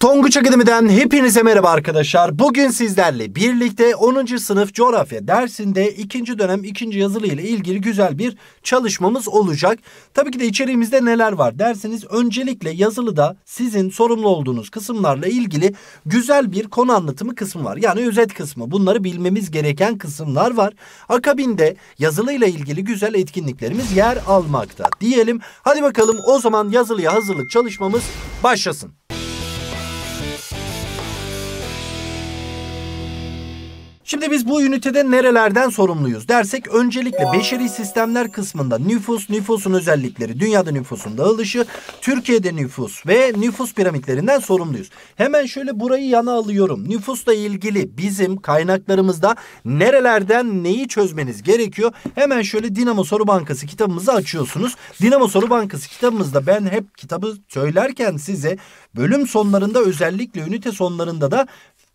Tonguç Akademi'den hepinize merhaba arkadaşlar. Bugün sizlerle birlikte 10. sınıf coğrafya dersinde 2. dönem 2. yazılı ile ilgili güzel bir çalışmamız olacak. Tabii ki de içeriğimizde neler var derseniz öncelikle yazılıda sizin sorumlu olduğunuz kısımlarla ilgili güzel bir konu anlatımı kısmı var. Yani özet kısmı bunları bilmemiz gereken kısımlar var. Akabinde yazılı ile ilgili güzel etkinliklerimiz yer almakta diyelim. Hadi bakalım o zaman yazılıya hazırlık çalışmamız başlasın. Şimdi biz bu ünitede nerelerden sorumluyuz dersek öncelikle beşeri sistemler kısmında nüfus, nüfusun özellikleri, dünyada nüfusun dağılışı, Türkiye'de nüfus ve nüfus piramitlerinden sorumluyuz. Hemen şöyle burayı yana alıyorum. Nüfusla ilgili bizim kaynaklarımızda nerelerden neyi çözmeniz gerekiyor? Hemen şöyle Dinamo Soru Bankası kitabımızı açıyorsunuz. Dinamo Soru Bankası kitabımızda ben hep kitabı söylerken size bölüm sonlarında özellikle ünite sonlarında da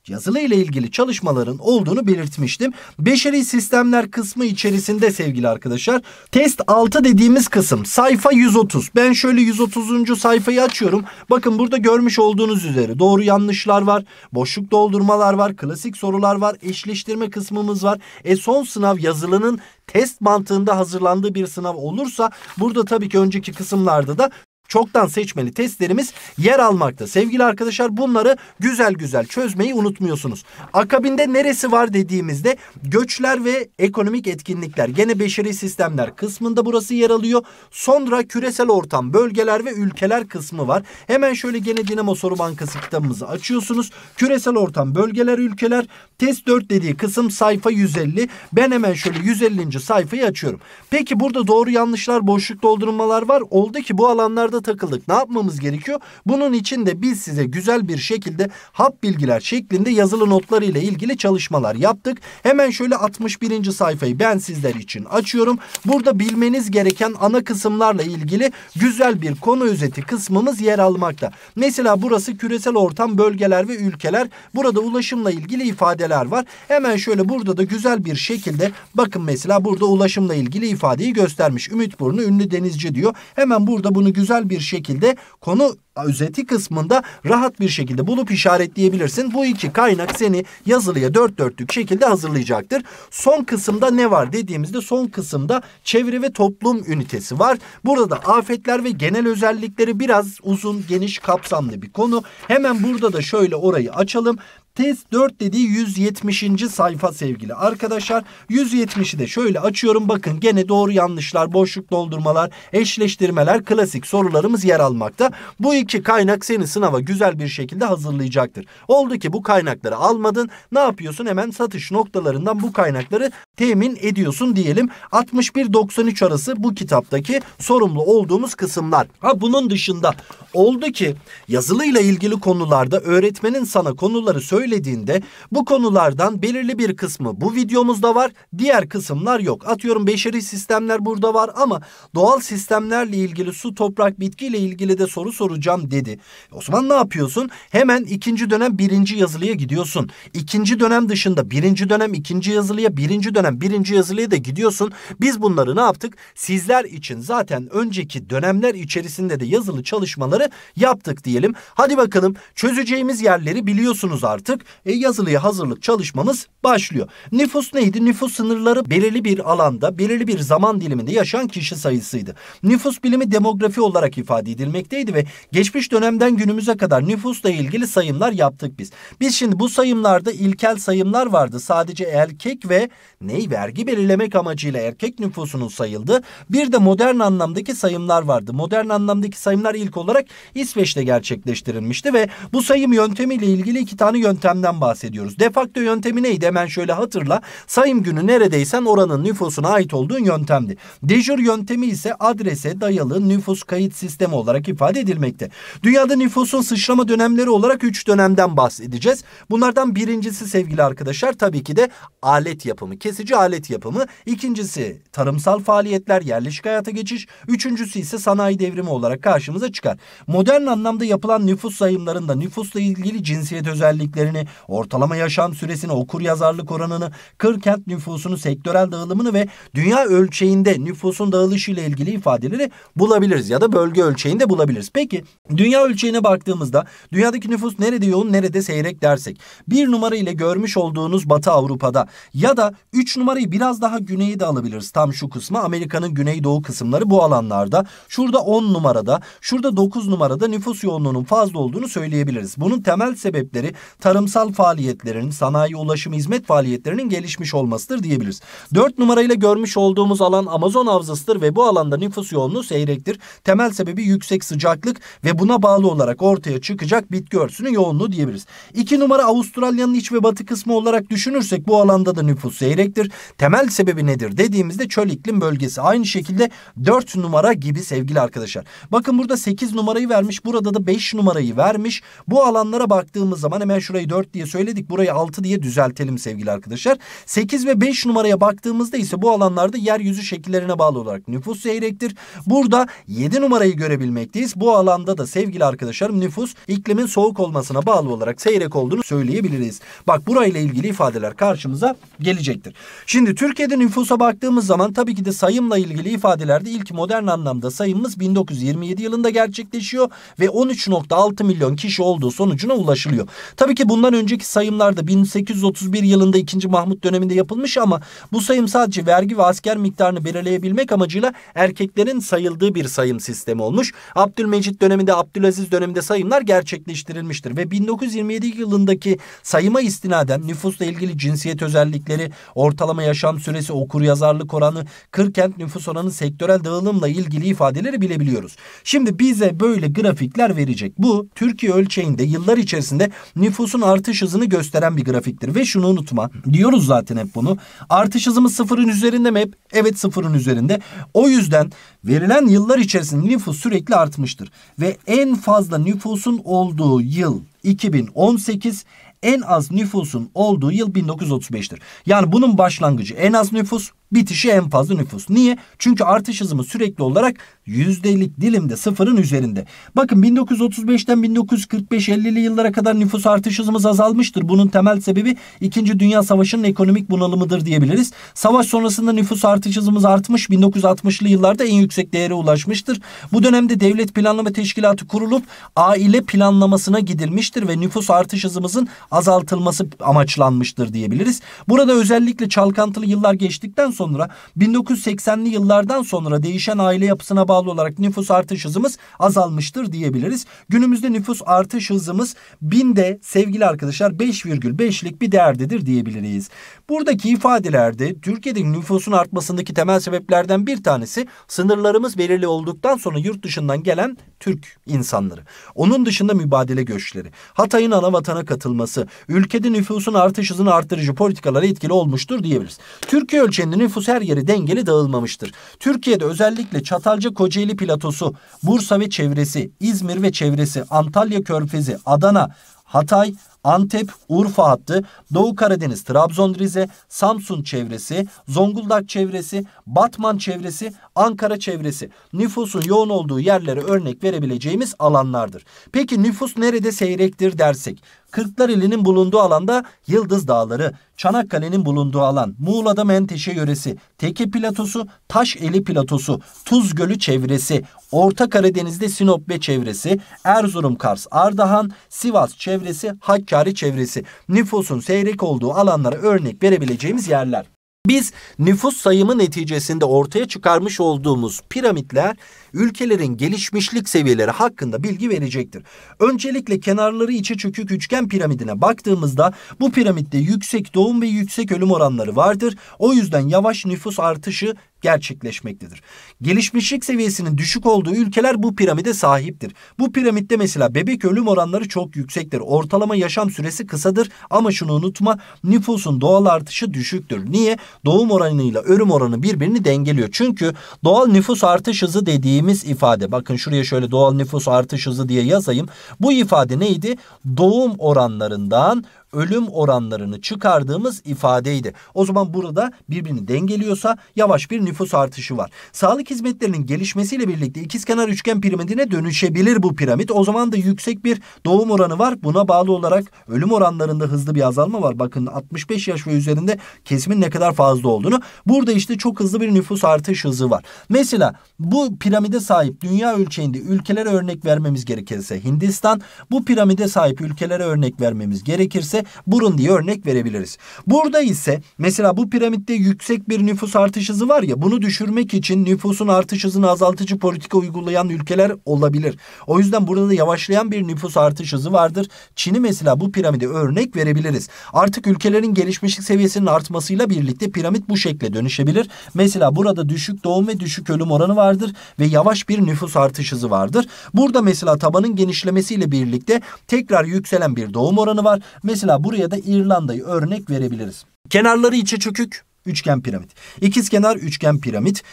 yazılı ile ilgili çalışmaların olduğunu belirtmiştim. Beşeri sistemler kısmı içerisinde sevgili arkadaşlar test 6 dediğimiz kısım sayfa 130. Ben şöyle 130. sayfayı açıyorum. Bakın burada görmüş olduğunuz üzere doğru yanlışlar var, boşluk doldurmalar var, klasik sorular var, eşleştirme kısmımız var. E son sınav yazılının test mantığında hazırlandığı bir sınav olursa burada tabii ki önceki kısımlarda da çoktan seçmeli testlerimiz yer almakta. Sevgili arkadaşlar bunları güzel güzel çözmeyi unutmuyorsunuz. Akabinde neresi var dediğimizde göçler ve ekonomik etkinlikler gene beşeri sistemler kısmında burası yer alıyor. Sonra küresel ortam bölgeler ve ülkeler kısmı var. Hemen şöyle gene Dinamo Soru Bankası kitabımızı açıyorsunuz. Küresel ortam bölgeler ülkeler test 4 dediği kısım sayfa 150. Ben hemen şöyle 150. sayfayı açıyorum. Peki burada doğru yanlışlar boşluk doldurmalar var. Oldu ki bu alanlarda takıldık. Ne yapmamız gerekiyor? Bunun için de biz size güzel bir şekilde hap bilgiler şeklinde yazılı notları ile ilgili çalışmalar yaptık. Hemen şöyle 61. sayfayı ben sizler için açıyorum. Burada bilmeniz gereken ana kısımlarla ilgili güzel bir konu özeti kısmımız yer almakta. Mesela burası küresel ortam bölgeler ve ülkeler. Burada ulaşımla ilgili ifadeler var. Hemen şöyle burada da güzel bir şekilde bakın mesela burada ulaşımla ilgili ifadeyi göstermiş. Ümit Burnu ünlü denizci diyor. Hemen burada bunu güzel güzel bir şekilde konu özeti kısmında rahat bir şekilde bulup işaretleyebilirsin. Bu iki kaynak seni yazılıya dört dörtlük şekilde hazırlayacaktır. Son kısımda ne var dediğimizde son kısımda çeviri ve toplum ünitesi var. Burada da afetler ve genel özellikleri biraz uzun, geniş, kapsamlı bir konu. Hemen burada da şöyle orayı açalım. Test 4 dediği 170. sayfa sevgili arkadaşlar. 170'i de şöyle açıyorum. Bakın gene doğru yanlışlar, boşluk doldurmalar, eşleştirmeler, klasik sorularımız yer almakta. Bu iki kaynak seni sınava güzel bir şekilde hazırlayacaktır. Oldu ki bu kaynakları almadın. Ne yapıyorsun? Hemen satış noktalarından bu kaynakları temin ediyorsun diyelim. 61-93 arası bu kitaptaki sorumlu olduğumuz kısımlar. Ha bunun dışında oldu ki yazılıyla ilgili konularda öğretmenin sana konuları söyle söylediğinde bu konulardan belirli bir kısmı bu videomuzda var, diğer kısımlar yok. Atıyorum beşeri sistemler burada var ama doğal sistemlerle ilgili su, toprak, bitkiyle ilgili de soru soracağım dedi. Osman ne yapıyorsun? Hemen ikinci dönem birinci yazılıya gidiyorsun. İkinci dönem dışında birinci dönem ikinci yazılıya, birinci dönem birinci yazılıya da gidiyorsun. Biz bunları ne yaptık? Sizler için zaten önceki dönemler içerisinde de yazılı çalışmaları yaptık diyelim. Hadi bakalım çözeceğimiz yerleri biliyorsunuz artık artık e, yazılıya hazırlık çalışmamız başlıyor. Nüfus neydi? Nüfus sınırları belirli bir alanda, belirli bir zaman diliminde yaşayan kişi sayısıydı. Nüfus bilimi demografi olarak ifade edilmekteydi ve geçmiş dönemden günümüze kadar nüfusla ilgili sayımlar yaptık biz. Biz şimdi bu sayımlarda ilkel sayımlar vardı. Sadece erkek ve ney vergi belirlemek amacıyla erkek nüfusunun sayıldı. Bir de modern anlamdaki sayımlar vardı. Modern anlamdaki sayımlar ilk olarak İsveç'te gerçekleştirilmişti ve bu sayım yöntemiyle ilgili iki tane yöntem yöntemden bahsediyoruz. Defakto yöntemi neydi? Hemen şöyle hatırla. Sayım günü neredeysen oranın nüfusuna ait olduğun yöntemdi. Dejur yöntemi ise adrese dayalı nüfus kayıt sistemi olarak ifade edilmekte. Dünyada nüfusun sıçrama dönemleri olarak üç dönemden bahsedeceğiz. Bunlardan birincisi sevgili arkadaşlar tabii ki de alet yapımı, kesici alet yapımı. İkincisi tarımsal faaliyetler, yerleşik hayata geçiş. Üçüncüsü ise sanayi devrimi olarak karşımıza çıkar. Modern anlamda yapılan nüfus sayımlarında nüfusla ilgili cinsiyet özelliklerini değerini, ortalama yaşam süresini, okur yazarlık oranını, kır kent nüfusunu, sektörel dağılımını ve dünya ölçeğinde nüfusun dağılışı ile ilgili ifadeleri bulabiliriz ya da bölge ölçeğinde bulabiliriz. Peki dünya ölçeğine baktığımızda dünyadaki nüfus nerede yoğun, nerede seyrek dersek bir numara ile görmüş olduğunuz Batı Avrupa'da ya da üç numarayı biraz daha güneye de alabiliriz. Tam şu kısmı Amerika'nın güneydoğu kısımları bu alanlarda. Şurada 10 numarada, şurada 9 numarada nüfus yoğunluğunun fazla olduğunu söyleyebiliriz. Bunun temel sebepleri tarım tarımsal faaliyetlerin, sanayi, ulaşım, hizmet faaliyetlerinin gelişmiş olmasıdır diyebiliriz. 4 numarayla görmüş olduğumuz alan Amazon havzasıdır ve bu alanda nüfus yoğunluğu seyrektir. Temel sebebi yüksek sıcaklık ve buna bağlı olarak ortaya çıkacak bitki örtüsünün yoğunluğu diyebiliriz. 2 numara Avustralya'nın iç ve batı kısmı olarak düşünürsek bu alanda da nüfus seyrektir. Temel sebebi nedir dediğimizde çöl iklim bölgesi. Aynı şekilde 4 numara gibi sevgili arkadaşlar. Bakın burada 8 numarayı vermiş, burada da 5 numarayı vermiş. Bu alanlara baktığımız zaman hemen şurayı 4 diye söyledik. Burayı 6 diye düzeltelim sevgili arkadaşlar. 8 ve 5 numaraya baktığımızda ise bu alanlarda yeryüzü şekillerine bağlı olarak nüfus seyrektir. Burada 7 numarayı görebilmekteyiz. Bu alanda da sevgili arkadaşlarım nüfus iklimin soğuk olmasına bağlı olarak seyrek olduğunu söyleyebiliriz. Bak burayla ilgili ifadeler karşımıza gelecektir. Şimdi Türkiye'de nüfusa baktığımız zaman tabii ki de sayımla ilgili ifadelerde ilk modern anlamda sayımımız 1927 yılında gerçekleşiyor ve 13.6 milyon kişi olduğu sonucuna ulaşılıyor. Tabii ki bu bundan önceki sayımlarda 1831 yılında 2. Mahmut döneminde yapılmış ama bu sayım sadece vergi ve asker miktarını belirleyebilmek amacıyla erkeklerin sayıldığı bir sayım sistemi olmuş. Abdülmecit döneminde Abdülaziz döneminde sayımlar gerçekleştirilmiştir ve 1927 yılındaki sayıma istinaden nüfusla ilgili cinsiyet özellikleri, ortalama yaşam süresi, okur-yazarlık oranı, kırkent nüfus oranı, sektörel dağılımla ilgili ifadeleri bilebiliyoruz. Şimdi bize böyle grafikler verecek. Bu Türkiye ölçeğinde yıllar içerisinde nüfusun artış hızını gösteren bir grafiktir. Ve şunu unutma. Diyoruz zaten hep bunu. Artış hızımız sıfırın üzerinde mi hep? Evet sıfırın üzerinde. O yüzden verilen yıllar içerisinde nüfus sürekli artmıştır. Ve en fazla nüfusun olduğu yıl 2018 en az nüfusun olduğu yıl 1935'tir. Yani bunun başlangıcı en az nüfus, bitişi en fazla nüfus. Niye? Çünkü artış hızımız sürekli olarak yüzdelik dilimde sıfırın üzerinde. Bakın 1935'ten 1945-50'li yıllara kadar nüfus artış hızımız azalmıştır. Bunun temel sebebi 2. Dünya Savaşı'nın ekonomik bunalımıdır diyebiliriz. Savaş sonrasında nüfus artış hızımız artmış. 1960'lı yıllarda en yüksek değere ulaşmıştır. Bu dönemde devlet planlama teşkilatı kurulup aile planlamasına gidilmiştir ve nüfus artış hızımızın azaltılması amaçlanmıştır diyebiliriz. Burada özellikle çalkantılı yıllar geçtikten sonra 1980'li yıllardan sonra değişen aile yapısına bağlı olarak nüfus artış hızımız azalmıştır diyebiliriz. Günümüzde nüfus artış hızımız binde sevgili arkadaşlar 5,5'lik bir değerdedir diyebiliriz. Buradaki ifadelerde Türkiye'deki nüfusun artmasındaki temel sebeplerden bir tanesi sınırlarımız belirli olduktan sonra yurt dışından gelen Türk insanları. Onun dışında mübadele göçleri. Hatay'ın ana vatana katılması, ülkede nüfusun artış hızını artırıcı politikalara etkili olmuştur diyebiliriz. Türkiye ölçeğinde nüfus her yeri dengeli dağılmamıştır. Türkiye'de özellikle Çatalca Kocaeli Platosu, Bursa ve çevresi, İzmir ve çevresi, Antalya Körfezi, Adana, Hatay, Antep, Urfa hattı, Doğu Karadeniz, Trabzon, Rize, Samsun çevresi, Zonguldak çevresi, Batman çevresi, Ankara çevresi. Nüfusun yoğun olduğu yerlere örnek verebileceğimiz alanlardır. Peki nüfus nerede seyrektir dersek? Kırklareli'nin bulunduğu alanda Yıldız Dağları, Çanakkale'nin bulunduğu alan, Muğla'da Menteşe yöresi, Teke Platosu, Taşeli Platosu, Tuz Gölü çevresi, Orta Karadeniz'de Sinop ve çevresi, Erzurum, Kars, Ardahan, Sivas çevresi, Hakkari Hakkari çevresi nüfusun seyrek olduğu alanlara örnek verebileceğimiz yerler. Biz nüfus sayımı neticesinde ortaya çıkarmış olduğumuz piramitler ülkelerin gelişmişlik seviyeleri hakkında bilgi verecektir. Öncelikle kenarları içe çökük üçgen piramidine baktığımızda bu piramitte yüksek doğum ve yüksek ölüm oranları vardır. O yüzden yavaş nüfus artışı gerçekleşmektedir. Gelişmişlik seviyesinin düşük olduğu ülkeler bu piramide sahiptir. Bu piramitte mesela bebek ölüm oranları çok yüksektir. Ortalama yaşam süresi kısadır ama şunu unutma nüfusun doğal artışı düşüktür. Niye? Doğum oranıyla ölüm oranı birbirini dengeliyor. Çünkü doğal nüfus artış hızı dediğim dediğimiz ifade bakın şuraya şöyle doğal nüfus artış hızı diye yazayım. Bu ifade neydi? Doğum oranlarından ölüm oranlarını çıkardığımız ifadeydi. O zaman burada birbirini dengeliyorsa yavaş bir nüfus artışı var. Sağlık hizmetlerinin gelişmesiyle birlikte ikizkenar üçgen piramidine dönüşebilir bu piramit. O zaman da yüksek bir doğum oranı var. Buna bağlı olarak ölüm oranlarında hızlı bir azalma var. Bakın 65 yaş ve üzerinde kesimin ne kadar fazla olduğunu. Burada işte çok hızlı bir nüfus artış hızı var. Mesela bu piramide sahip dünya ölçeğinde ülkelere örnek vermemiz gerekirse Hindistan, bu piramide sahip ülkelere örnek vermemiz gerekirse burun diye örnek verebiliriz. Burada ise mesela bu piramitte yüksek bir nüfus artış hızı var ya bunu düşürmek için nüfusun artış hızını azaltıcı politika uygulayan ülkeler olabilir. O yüzden burada da yavaşlayan bir nüfus artış hızı vardır. Çin'i mesela bu piramide örnek verebiliriz. Artık ülkelerin gelişmişlik seviyesinin artmasıyla birlikte piramit bu şekle dönüşebilir. Mesela burada düşük doğum ve düşük ölüm oranı vardır ve yavaş bir nüfus artış hızı vardır. Burada mesela tabanın genişlemesiyle birlikte tekrar yükselen bir doğum oranı var. Mesela Mesela buraya da İrlanda'yı örnek verebiliriz. Kenarları içe çökük, üçgen piramit. İkiz kenar üçgen piramit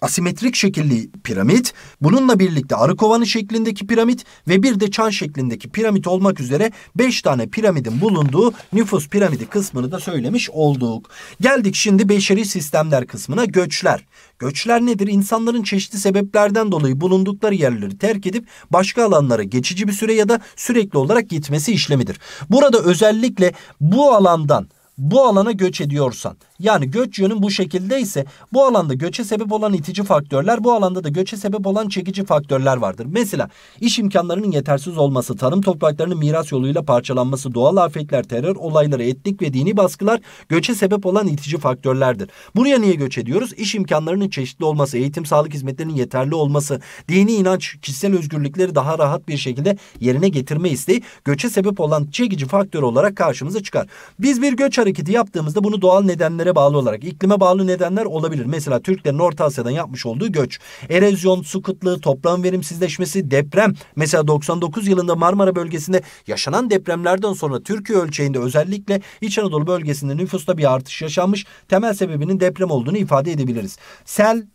asimetrik şekilli piramit, bununla birlikte arı kovanı şeklindeki piramit ve bir de çan şeklindeki piramit olmak üzere 5 tane piramidin bulunduğu nüfus piramidi kısmını da söylemiş olduk. Geldik şimdi beşeri sistemler kısmına göçler. Göçler nedir? İnsanların çeşitli sebeplerden dolayı bulundukları yerleri terk edip başka alanlara geçici bir süre ya da sürekli olarak gitmesi işlemidir. Burada özellikle bu alandan bu alana göç ediyorsan yani göç yönün bu şekilde ise bu alanda göçe sebep olan itici faktörler bu alanda da göçe sebep olan çekici faktörler vardır. Mesela iş imkanlarının yetersiz olması, tarım topraklarının miras yoluyla parçalanması, doğal afetler, terör olayları, etnik ve dini baskılar göçe sebep olan itici faktörlerdir. Buraya niye göç ediyoruz? İş imkanlarının çeşitli olması, eğitim sağlık hizmetlerinin yeterli olması, dini inanç, kişisel özgürlükleri daha rahat bir şekilde yerine getirme isteği göçe sebep olan çekici faktör olarak karşımıza çıkar. Biz bir göç hareketi yaptığımızda bunu doğal nedenlere bağlı olarak iklime bağlı nedenler olabilir. Mesela Türklerin Orta Asya'dan yapmış olduğu göç, erozyon, su kıtlığı, toprağın verimsizleşmesi, deprem. Mesela 99 yılında Marmara bölgesinde yaşanan depremlerden sonra Türkiye ölçeğinde özellikle İç Anadolu bölgesinde nüfusta bir artış yaşanmış. Temel sebebinin deprem olduğunu ifade edebiliriz. Sel,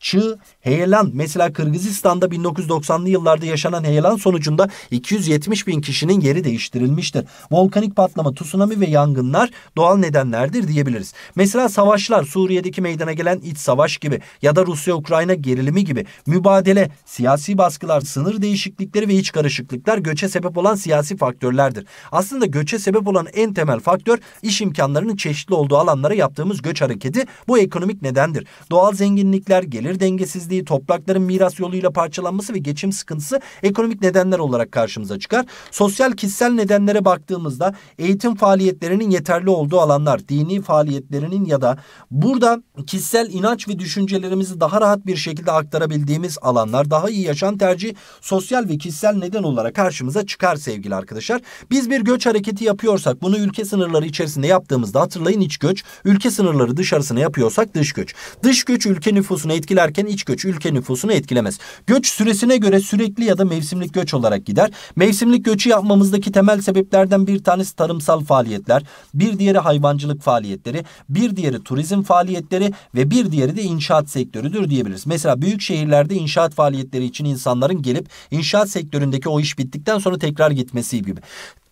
çığ heyelan mesela Kırgızistan'da 1990'lı yıllarda yaşanan heyelan sonucunda 270 bin kişinin yeri değiştirilmiştir. Volkanik patlama, tsunami ve yangınlar doğal nedenlerdir diyebiliriz. Mesela savaşlar Suriye'deki meydana gelen iç savaş gibi ya da Rusya-Ukrayna gerilimi gibi mübadele, siyasi baskılar, sınır değişiklikleri ve iç karışıklıklar göçe sebep olan siyasi faktörlerdir. Aslında göçe sebep olan en temel faktör iş imkanlarının çeşitli olduğu alanlara yaptığımız göç hareketi bu ekonomik nedendir. Doğal zenginlikler, gelir dengesizliği, toprakların miras yoluyla parçalanması ve geçim sıkıntısı ekonomik nedenler olarak karşımıza çıkar. Sosyal kişisel nedenlere baktığımızda eğitim faaliyetlerinin yeterli olduğu alanlar, dini faaliyetlerinin ya da burada kişisel inanç ve düşüncelerimizi daha rahat bir şekilde aktarabildiğimiz alanlar, daha iyi yaşam tercih sosyal ve kişisel neden olarak karşımıza çıkar sevgili arkadaşlar. Biz bir göç hareketi yapıyorsak bunu ülke sınırları içerisinde yaptığımızda hatırlayın iç göç, ülke sınırları dışarısına yapıyorsak dış göç. Dış göç ülke nüfusuna etkilerken iç göç ülke nüfusunu etkilemez. Göç süresine göre sürekli ya da mevsimlik göç olarak gider. Mevsimlik göçü yapmamızdaki temel sebeplerden bir tanesi tarımsal faaliyetler, bir diğeri hayvancılık faaliyetleri, bir diğeri turizm faaliyetleri ve bir diğeri de inşaat sektörüdür diyebiliriz. Mesela büyük şehirlerde inşaat faaliyetleri için insanların gelip inşaat sektöründeki o iş bittikten sonra tekrar gitmesi gibi.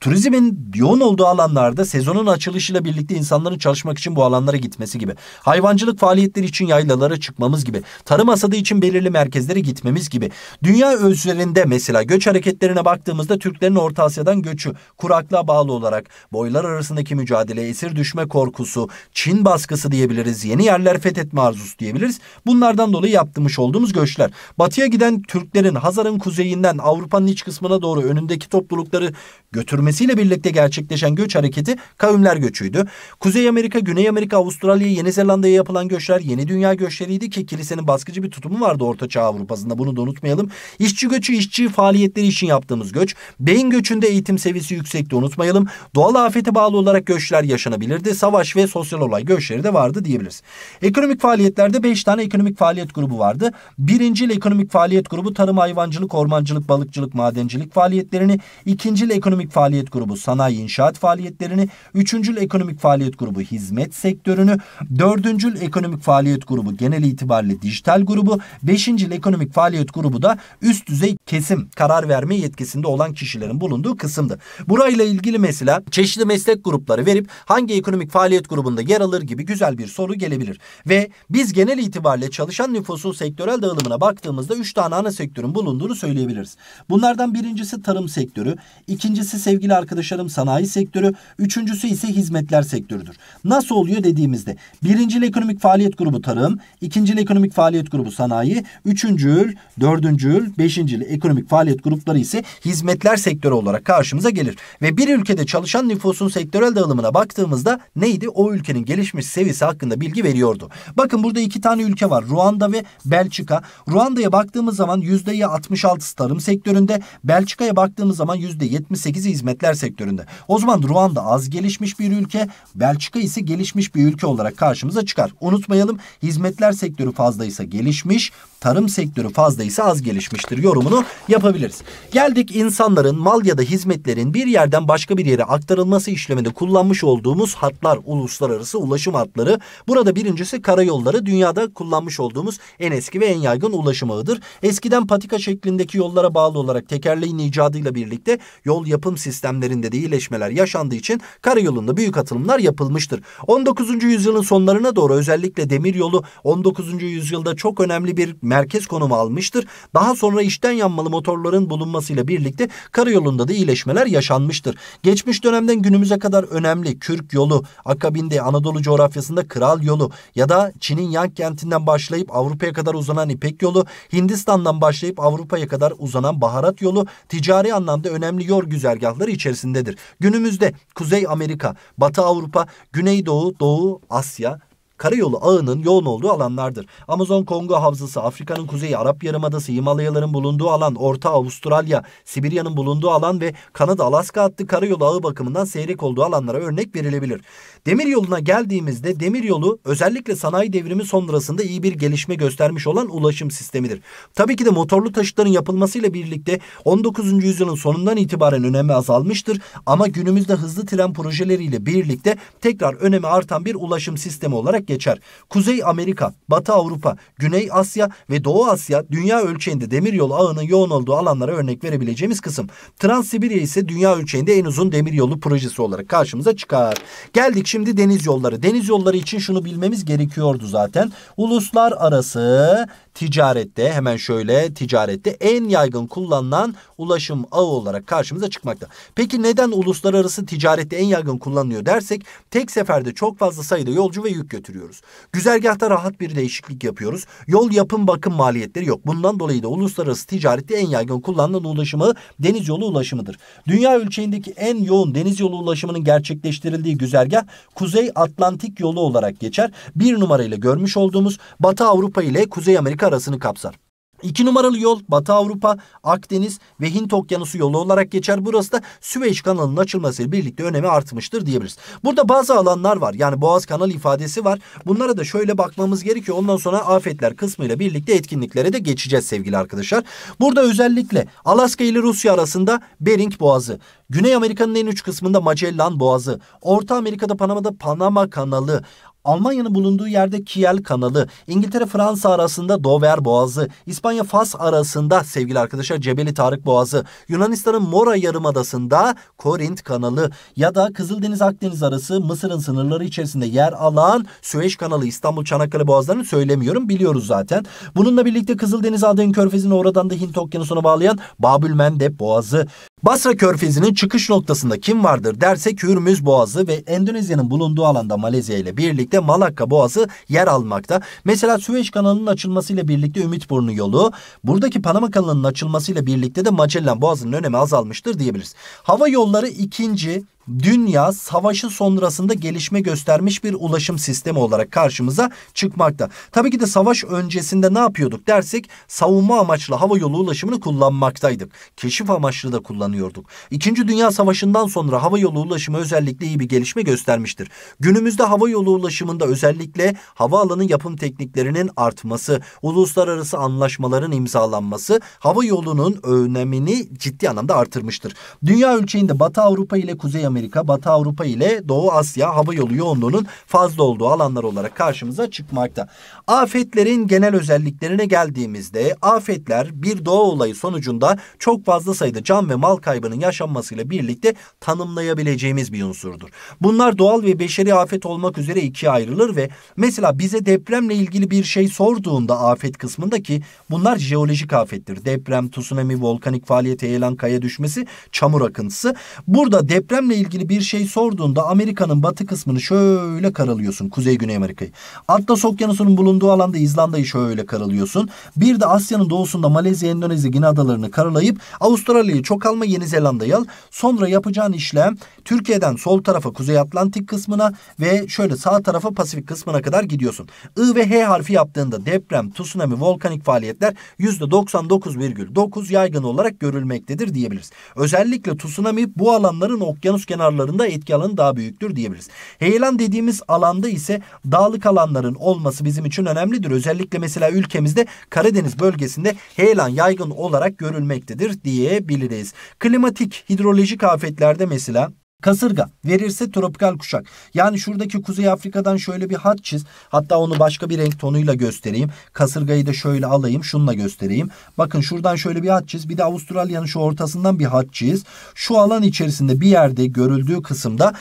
Turizmin yoğun olduğu alanlarda sezonun açılışıyla birlikte insanların çalışmak için bu alanlara gitmesi gibi. Hayvancılık faaliyetleri için yaylalara çıkmamız gibi. Tarım hasadı için belirli merkezlere gitmemiz gibi. Dünya özlerinde mesela göç hareketlerine baktığımızda Türklerin Orta Asya'dan göçü, kuraklığa bağlı olarak boylar arasındaki mücadele, esir düşme korkusu, Çin baskısı diyebiliriz, yeni yerler fethetme arzusu diyebiliriz. Bunlardan dolayı yaptırmış olduğumuz göçler. Batıya giden Türklerin Hazar'ın kuzeyinden Avrupa'nın iç kısmına doğru önündeki toplulukları götürme edilmesiyle birlikte gerçekleşen göç hareketi kavimler göçüydü. Kuzey Amerika, Güney Amerika, Avustralya, Yeni Zelanda'ya yapılan göçler yeni dünya göçleriydi ki kilisenin baskıcı bir tutumu vardı Orta Çağ Avrupa'sında bunu da unutmayalım. İşçi göçü işçi faaliyetleri için yaptığımız göç. Beyin göçünde eğitim seviyesi yüksekti unutmayalım. Doğal afete bağlı olarak göçler yaşanabilirdi. Savaş ve sosyal olay göçleri de vardı diyebiliriz. Ekonomik faaliyetlerde 5 tane ekonomik faaliyet grubu vardı. Birinci ekonomik faaliyet grubu tarım, hayvancılık, ormancılık, balıkçılık, madencilik faaliyetlerini. İkincil ekonomik faaliyet faaliyet grubu sanayi inşaat faaliyetlerini, üçüncül ekonomik faaliyet grubu hizmet sektörünü, dördüncül ekonomik faaliyet grubu genel itibariyle dijital grubu, beşincil ekonomik faaliyet grubu da üst düzey kesim karar verme yetkisinde olan kişilerin bulunduğu kısımdı. Burayla ilgili mesela çeşitli meslek grupları verip hangi ekonomik faaliyet grubunda yer alır gibi güzel bir soru gelebilir. Ve biz genel itibariyle çalışan nüfusun sektörel dağılımına baktığımızda 3 tane ana sektörün bulunduğunu söyleyebiliriz. Bunlardan birincisi tarım sektörü, ikincisi sevgili sevgili arkadaşlarım sanayi sektörü, üçüncüsü ise hizmetler sektörüdür. Nasıl oluyor dediğimizde birincil ekonomik faaliyet grubu tarım, ikincil ekonomik faaliyet grubu sanayi, üçüncül, dördüncül, beşincil ekonomik faaliyet grupları ise hizmetler sektörü olarak karşımıza gelir. Ve bir ülkede çalışan nüfusun sektörel dağılımına baktığımızda neydi? O ülkenin gelişmiş seviyesi hakkında bilgi veriyordu. Bakın burada iki tane ülke var. Ruanda ve Belçika. Ruanda'ya baktığımız zaman %66'sı tarım sektöründe, Belçika'ya baktığımız zaman %78'i hizmet yemekler sektöründe. O zaman Ruanda az gelişmiş bir ülke, Belçika ise gelişmiş bir ülke olarak karşımıza çıkar. Unutmayalım hizmetler sektörü fazlaysa gelişmiş, tarım sektörü fazla ise az gelişmiştir yorumunu yapabiliriz. Geldik insanların mal ya da hizmetlerin bir yerden başka bir yere aktarılması işleminde kullanmış olduğumuz hatlar uluslararası ulaşım hatları. Burada birincisi karayolları dünyada kullanmış olduğumuz en eski ve en yaygın ulaşım ağıdır. Eskiden patika şeklindeki yollara bağlı olarak tekerleğin icadıyla birlikte yol yapım sistemlerinde de iyileşmeler yaşandığı için karayolunda büyük atılımlar yapılmıştır. 19. yüzyılın sonlarına doğru özellikle demiryolu 19. yüzyılda çok önemli bir merkez konumu almıştır. Daha sonra içten yanmalı motorların bulunmasıyla birlikte karayolunda da iyileşmeler yaşanmıştır. Geçmiş dönemden günümüze kadar önemli Kürk yolu, akabinde Anadolu coğrafyasında Kral yolu ya da Çin'in yan kentinden başlayıp Avrupa'ya kadar uzanan İpek yolu, Hindistan'dan başlayıp Avrupa'ya kadar uzanan baharat yolu ticari anlamda önemli yol güzergahları içerisindedir. Günümüzde Kuzey Amerika, Batı Avrupa, Güneydoğu, Doğu Asya, karayolu ağının yoğun olduğu alanlardır. Amazon Kongo Havzası, Afrika'nın kuzeyi, Arap Yarımadası, Himalayaların bulunduğu alan, Orta Avustralya, Sibirya'nın bulunduğu alan ve Kanada, Alaska hattı karayolu ağı bakımından seyrek olduğu alanlara örnek verilebilir. Demir yoluna geldiğimizde demir yolu özellikle sanayi devrimi sonrasında iyi bir gelişme göstermiş olan ulaşım sistemidir. Tabii ki de motorlu taşıtların yapılmasıyla birlikte 19. yüzyılın sonundan itibaren önemi azalmıştır ama günümüzde hızlı tren projeleriyle birlikte tekrar önemi artan bir ulaşım sistemi olarak geçer. Kuzey Amerika, Batı Avrupa, Güney Asya ve Doğu Asya dünya ölçeğinde demiryolu ağının yoğun olduğu alanlara örnek verebileceğimiz kısım. Transsibirya ise dünya ölçeğinde en uzun demiryolu projesi olarak karşımıza çıkar. Geldik şimdi deniz yolları. Deniz yolları için şunu bilmemiz gerekiyordu zaten. Uluslar arası ticarette hemen şöyle ticarette en yaygın kullanılan ulaşım ağı olarak karşımıza çıkmakta. Peki neden uluslararası ticarette en yaygın kullanılıyor dersek tek seferde çok fazla sayıda yolcu ve yük götürüyor görüyoruz. Güzergahta rahat bir değişiklik yapıyoruz. Yol yapım bakım maliyetleri yok. Bundan dolayı da uluslararası ticarette en yaygın kullanılan ulaşımı deniz yolu ulaşımıdır. Dünya ölçeğindeki en yoğun deniz yolu ulaşımının gerçekleştirildiği güzergah Kuzey Atlantik yolu olarak geçer. Bir numarayla görmüş olduğumuz Batı Avrupa ile Kuzey Amerika arasını kapsar. İki numaralı yol Batı Avrupa, Akdeniz ve Hint Okyanusu yolu olarak geçer. Burası da Süveyş kanalının açılmasıyla birlikte önemi artmıştır diyebiliriz. Burada bazı alanlar var. Yani Boğaz Kanal ifadesi var. Bunlara da şöyle bakmamız gerekiyor. Ondan sonra afetler kısmıyla birlikte etkinliklere de geçeceğiz sevgili arkadaşlar. Burada özellikle Alaska ile Rusya arasında Bering Boğazı, Güney Amerika'nın en uç kısmında Magellan Boğazı, Orta Amerika'da Panama'da Panama Kanalı, Almanya'nın bulunduğu yerde Kiel kanalı, İngiltere-Fransa arasında Dover Boğazı, İspanya-Fas arasında sevgili arkadaşlar Cebeli Tarık Boğazı, Yunanistan'ın Mora Yarımadası'nda Korint kanalı ya da Kızıldeniz-Akdeniz arası Mısır'ın sınırları içerisinde yer alan Süveyş kanalı İstanbul-Çanakkale Boğazları'nı söylemiyorum biliyoruz zaten. Bununla birlikte Kızıldeniz Aden Körfezi'ni oradan da Hint Okyanusu'na bağlayan Babülmendeb Boğazı, Basra Körfezi'nin çıkış noktasında kim vardır dersek Hürmüz Boğazı ve Endonezya'nın bulunduğu alanda Malezya ile birlikte Malakka Boğazı yer almakta. Mesela Süveyş kanalının açılmasıyla birlikte Ümitburnu yolu, buradaki Panama kanalının açılmasıyla birlikte de Magellan Boğazı'nın önemi azalmıştır diyebiliriz. Hava yolları ikinci, dünya savaşı sonrasında gelişme göstermiş bir ulaşım sistemi olarak karşımıza çıkmakta. Tabii ki de savaş öncesinde ne yapıyorduk dersek savunma amaçlı hava yolu ulaşımını kullanmaktaydık. Keşif amaçlı da kullanıyorduk. İkinci Dünya Savaşı'ndan sonra hava yolu ulaşımı özellikle iyi bir gelişme göstermiştir. Günümüzde hava yolu ulaşımında özellikle havaalanı yapım tekniklerinin artması, uluslararası anlaşmaların imzalanması hava yolunun önemini ciddi anlamda artırmıştır. Dünya ölçeğinde Batı Avrupa ile Kuzey Amerika Amerika, Batı Avrupa ile Doğu Asya hava yolu yoğunluğunun fazla olduğu alanlar olarak karşımıza çıkmakta. Afetlerin genel özelliklerine geldiğimizde afetler bir doğa olayı sonucunda çok fazla sayıda can ve mal kaybının yaşanmasıyla birlikte tanımlayabileceğimiz bir unsurdur. Bunlar doğal ve beşeri afet olmak üzere ikiye ayrılır ve mesela bize depremle ilgili bir şey sorduğunda afet kısmında ki bunlar jeolojik afettir. Deprem, tsunami, volkanik faaliyet, eğilen kaya düşmesi, çamur akıntısı. Burada depremle ilgili ilgili bir şey sorduğunda Amerika'nın batı kısmını şöyle karalıyorsun. Kuzey Güney Amerika'yı. Atlas Okyanusu'nun bulunduğu alanda İzlanda'yı şöyle karalıyorsun. Bir de Asya'nın doğusunda Malezya, Endonezya, Gine adalarını karalayıp Avustralya'yı çok alma Yeni Zelanda'yı al. Sonra yapacağın işlem Türkiye'den sol tarafa Kuzey Atlantik kısmına ve şöyle sağ tarafa Pasifik kısmına kadar gidiyorsun. I ve H harfi yaptığında deprem, tsunami, volkanik faaliyetler %99,9 yaygın olarak görülmektedir diyebiliriz. Özellikle tsunami bu alanların okyanus kenarlarında etki alanı daha büyüktür diyebiliriz. Heyelan dediğimiz alanda ise dağlık alanların olması bizim için önemlidir. Özellikle mesela ülkemizde Karadeniz bölgesinde heyelan yaygın olarak görülmektedir diyebiliriz. Klimatik hidrolojik afetlerde mesela Kasırga verirse tropikal kuşak. Yani şuradaki Kuzey Afrika'dan şöyle bir hat çiz. Hatta onu başka bir renk tonuyla göstereyim. Kasırgayı da şöyle alayım. Şununla göstereyim. Bakın şuradan şöyle bir hat çiz. Bir de Avustralya'nın şu ortasından bir hat çiz. Şu alan içerisinde bir yerde görüldüğü kısımda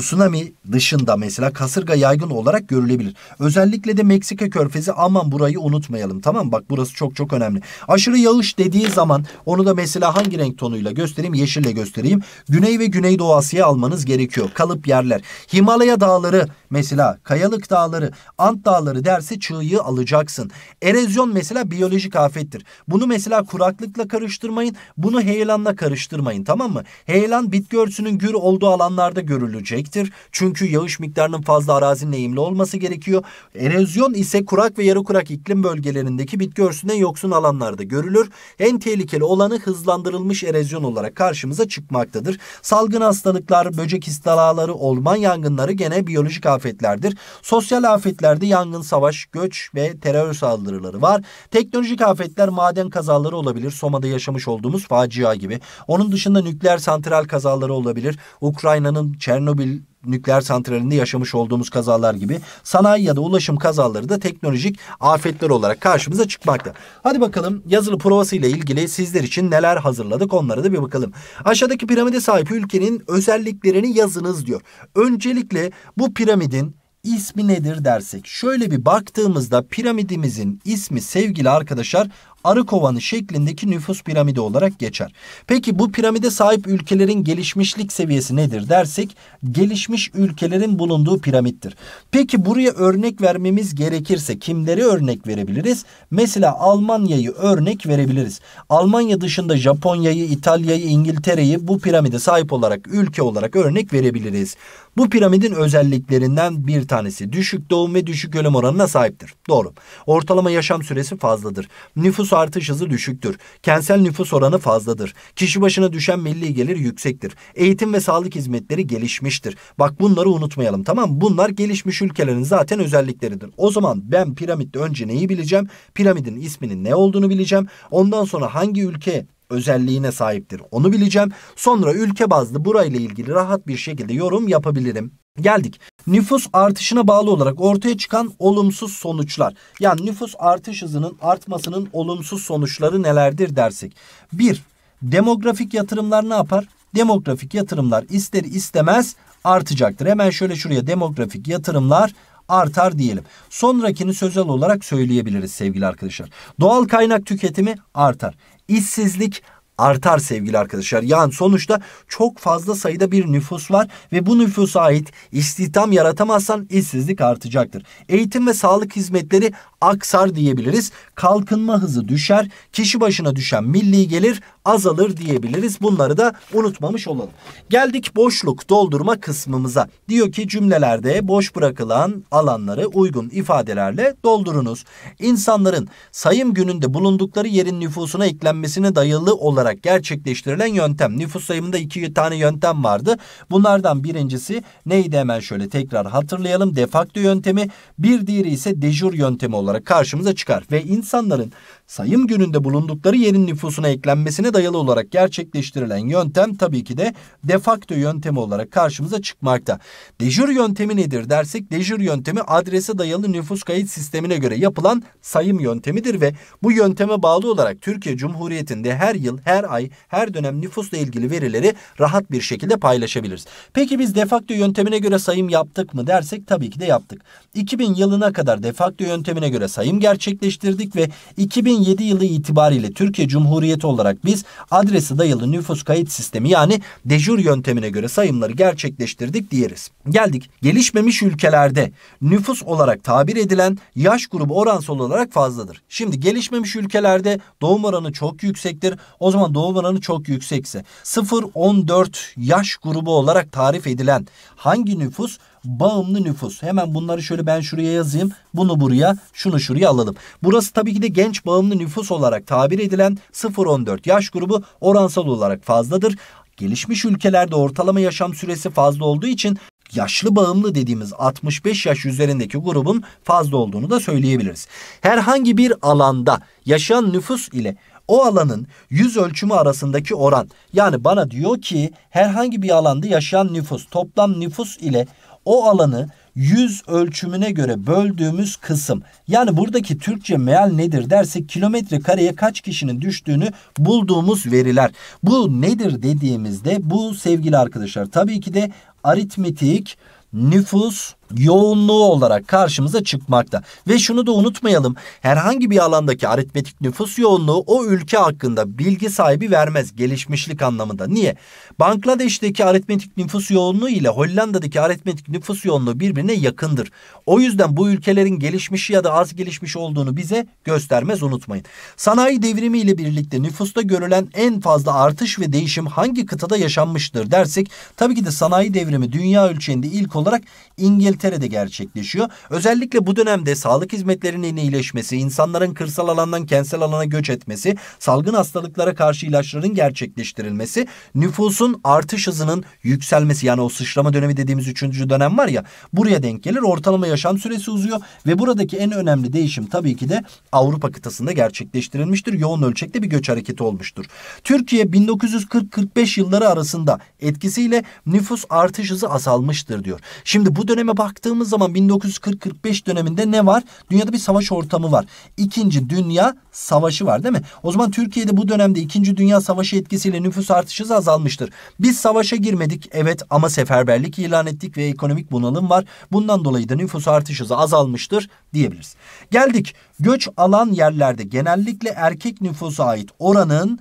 tsunami dışında mesela kasırga yaygın olarak görülebilir. Özellikle de Meksika körfezi aman burayı unutmayalım tamam mı? Bak burası çok çok önemli. Aşırı yağış dediği zaman onu da mesela hangi renk tonuyla göstereyim? Yeşille göstereyim. Güney ve Güneydoğu Asya'ya almanız gerekiyor. Kalıp yerler. Himalaya dağları mesela Kayalık dağları, Ant dağları derse çığıyı alacaksın. Erozyon mesela biyolojik afettir. Bunu mesela kuraklıkla karıştırmayın. Bunu heyelanla karıştırmayın tamam mı? Heyelan bitki örtüsünün gür olduğu alanlarda görülecek demektir. Çünkü yağış miktarının fazla arazinin eğimli olması gerekiyor. Erozyon ise kurak ve yarı kurak iklim bölgelerindeki bitki örtüsünden yoksun alanlarda görülür. En tehlikeli olanı hızlandırılmış erozyon olarak karşımıza çıkmaktadır. Salgın hastalıklar, böcek istalaları, olman yangınları gene biyolojik afetlerdir. Sosyal afetlerde yangın, savaş, göç ve terör saldırıları var. Teknolojik afetler maden kazaları olabilir. Soma'da yaşamış olduğumuz facia gibi. Onun dışında nükleer santral kazaları olabilir. Ukrayna'nın Çernobil otomobil nükleer santralinde yaşamış olduğumuz kazalar gibi sanayi ya da ulaşım kazaları da teknolojik afetler olarak karşımıza çıkmakta. Hadi bakalım yazılı provası ile ilgili sizler için neler hazırladık onlara da bir bakalım. Aşağıdaki piramide sahip ülkenin özelliklerini yazınız diyor. Öncelikle bu piramidin ismi nedir dersek şöyle bir baktığımızda piramidimizin ismi sevgili arkadaşlar arı kovanı şeklindeki nüfus piramidi olarak geçer. Peki bu piramide sahip ülkelerin gelişmişlik seviyesi nedir dersek gelişmiş ülkelerin bulunduğu piramittir. Peki buraya örnek vermemiz gerekirse kimleri örnek verebiliriz? Mesela Almanya'yı örnek verebiliriz. Almanya dışında Japonya'yı, İtalya'yı, İngiltere'yi bu piramide sahip olarak ülke olarak örnek verebiliriz. Bu piramidin özelliklerinden bir tanesi düşük doğum ve düşük ölüm oranına sahiptir. Doğru. Ortalama yaşam süresi fazladır. Nüfus nüfus artış hızı düşüktür. Kentsel nüfus oranı fazladır. Kişi başına düşen milli gelir yüksektir. Eğitim ve sağlık hizmetleri gelişmiştir. Bak bunları unutmayalım tamam mı? Bunlar gelişmiş ülkelerin zaten özellikleridir. O zaman ben piramitte önce neyi bileceğim? Piramidin isminin ne olduğunu bileceğim. Ondan sonra hangi ülke özelliğine sahiptir onu bileceğim. Sonra ülke bazlı burayla ilgili rahat bir şekilde yorum yapabilirim. Geldik. Nüfus artışına bağlı olarak ortaya çıkan olumsuz sonuçlar. Yani nüfus artış hızının artmasının olumsuz sonuçları nelerdir dersek. 1. Demografik yatırımlar ne yapar? Demografik yatırımlar ister istemez artacaktır. Hemen şöyle şuraya demografik yatırımlar artar diyelim. Sonrakini sözel olarak söyleyebiliriz sevgili arkadaşlar. Doğal kaynak tüketimi artar. İşsizlik artar sevgili arkadaşlar. Yani sonuçta çok fazla sayıda bir nüfus var ve bu nüfusa ait istihdam yaratamazsan işsizlik artacaktır. Eğitim ve sağlık hizmetleri aksar diyebiliriz. Kalkınma hızı düşer, kişi başına düşen milli gelir azalır diyebiliriz. Bunları da unutmamış olalım. Geldik boşluk doldurma kısmımıza. Diyor ki cümlelerde boş bırakılan alanları uygun ifadelerle doldurunuz. İnsanların sayım gününde bulundukları yerin nüfusuna eklenmesine dayalı olarak gerçekleştirilen yöntem. Nüfus sayımında iki tane yöntem vardı. Bunlardan birincisi neydi hemen şöyle tekrar hatırlayalım. Defakto yöntemi. Bir diğeri ise dejur yöntemi olarak olarak karşımıza çıkar ve insanların sayım gününde bulundukları yerin nüfusuna eklenmesine dayalı olarak gerçekleştirilen yöntem tabii ki de de facto yöntemi olarak karşımıza çıkmakta. De yöntemi nedir dersek de yöntemi adrese dayalı nüfus kayıt sistemine göre yapılan sayım yöntemidir ve bu yönteme bağlı olarak Türkiye Cumhuriyeti'nde her yıl, her ay, her dönem nüfusla ilgili verileri rahat bir şekilde paylaşabiliriz. Peki biz de facto yöntemine göre sayım yaptık mı dersek tabii ki de yaptık. 2000 yılına kadar de facto yöntemine göre göre sayım gerçekleştirdik ve 2007 yılı itibariyle Türkiye Cumhuriyeti olarak biz adresi dayalı nüfus kayıt sistemi yani dejur yöntemine göre sayımları gerçekleştirdik diyeriz. Geldik gelişmemiş ülkelerde nüfus olarak tabir edilen yaş grubu oransal olarak fazladır. Şimdi gelişmemiş ülkelerde doğum oranı çok yüksektir. O zaman doğum oranı çok yüksekse 0-14 yaş grubu olarak tarif edilen hangi nüfus bağımlı nüfus. Hemen bunları şöyle ben şuraya yazayım. Bunu buraya, şunu şuraya alalım. Burası tabii ki de genç bağımlı nüfus olarak tabir edilen 0-14 yaş grubu oransal olarak fazladır. Gelişmiş ülkelerde ortalama yaşam süresi fazla olduğu için yaşlı bağımlı dediğimiz 65 yaş üzerindeki grubun fazla olduğunu da söyleyebiliriz. Herhangi bir alanda yaşayan nüfus ile o alanın yüz ölçümü arasındaki oran yani bana diyor ki herhangi bir alanda yaşayan nüfus toplam nüfus ile o alanı yüz ölçümüne göre böldüğümüz kısım. Yani buradaki Türkçe meal nedir dersek kilometre kareye kaç kişinin düştüğünü bulduğumuz veriler. Bu nedir dediğimizde bu sevgili arkadaşlar tabii ki de aritmetik, nüfus, yoğunluğu olarak karşımıza çıkmakta. Ve şunu da unutmayalım. Herhangi bir alandaki aritmetik nüfus yoğunluğu o ülke hakkında bilgi sahibi vermez gelişmişlik anlamında. Niye? Bangladeş'teki aritmetik nüfus yoğunluğu ile Hollanda'daki aritmetik nüfus yoğunluğu birbirine yakındır. O yüzden bu ülkelerin gelişmiş ya da az gelişmiş olduğunu bize göstermez unutmayın. Sanayi devrimi ile birlikte nüfusta görülen en fazla artış ve değişim hangi kıtada yaşanmıştır dersek tabii ki de sanayi devrimi dünya ölçeğinde ilk olarak İngiltere İngiltere'de gerçekleşiyor. Özellikle bu dönemde sağlık hizmetlerinin iyileşmesi, insanların kırsal alandan kentsel alana göç etmesi, salgın hastalıklara karşı ilaçların gerçekleştirilmesi, nüfusun artış hızının yükselmesi yani o sıçrama dönemi dediğimiz üçüncü dönem var ya buraya denk gelir. Ortalama yaşam süresi uzuyor ve buradaki en önemli değişim tabii ki de Avrupa kıtasında gerçekleştirilmiştir. Yoğun ölçekte bir göç hareketi olmuştur. Türkiye 1940-45 yılları arasında etkisiyle nüfus artış hızı azalmıştır diyor. Şimdi bu döneme bak baktığımız zaman 1940-45 döneminde ne var? Dünyada bir savaş ortamı var. İkinci Dünya Savaşı var değil mi? O zaman Türkiye'de bu dönemde İkinci Dünya Savaşı etkisiyle nüfus artışı azalmıştır. Biz savaşa girmedik evet ama seferberlik ilan ettik ve ekonomik bunalım var. Bundan dolayı da nüfus artışı azalmıştır diyebiliriz. Geldik göç alan yerlerde genellikle erkek nüfusa ait oranın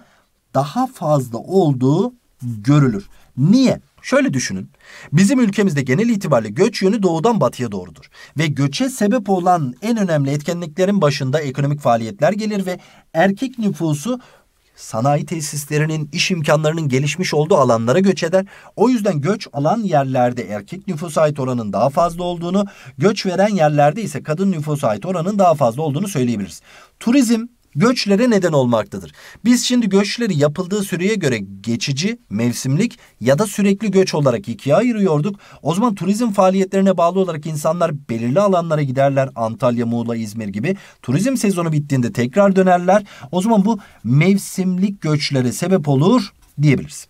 daha fazla olduğu görülür. Niye? Şöyle düşünün. Bizim ülkemizde genel itibariyle göç yönü doğudan batıya doğrudur. Ve göçe sebep olan en önemli etkenliklerin başında ekonomik faaliyetler gelir ve erkek nüfusu sanayi tesislerinin, iş imkanlarının gelişmiş olduğu alanlara göç eder. O yüzden göç alan yerlerde erkek nüfusa ait oranın daha fazla olduğunu, göç veren yerlerde ise kadın nüfusa ait oranın daha fazla olduğunu söyleyebiliriz. Turizm göçlere neden olmaktadır. Biz şimdi göçleri yapıldığı süreye göre geçici, mevsimlik ya da sürekli göç olarak ikiye ayırıyorduk. O zaman turizm faaliyetlerine bağlı olarak insanlar belirli alanlara giderler. Antalya, Muğla, İzmir gibi. Turizm sezonu bittiğinde tekrar dönerler. O zaman bu mevsimlik göçlere sebep olur diyebiliriz.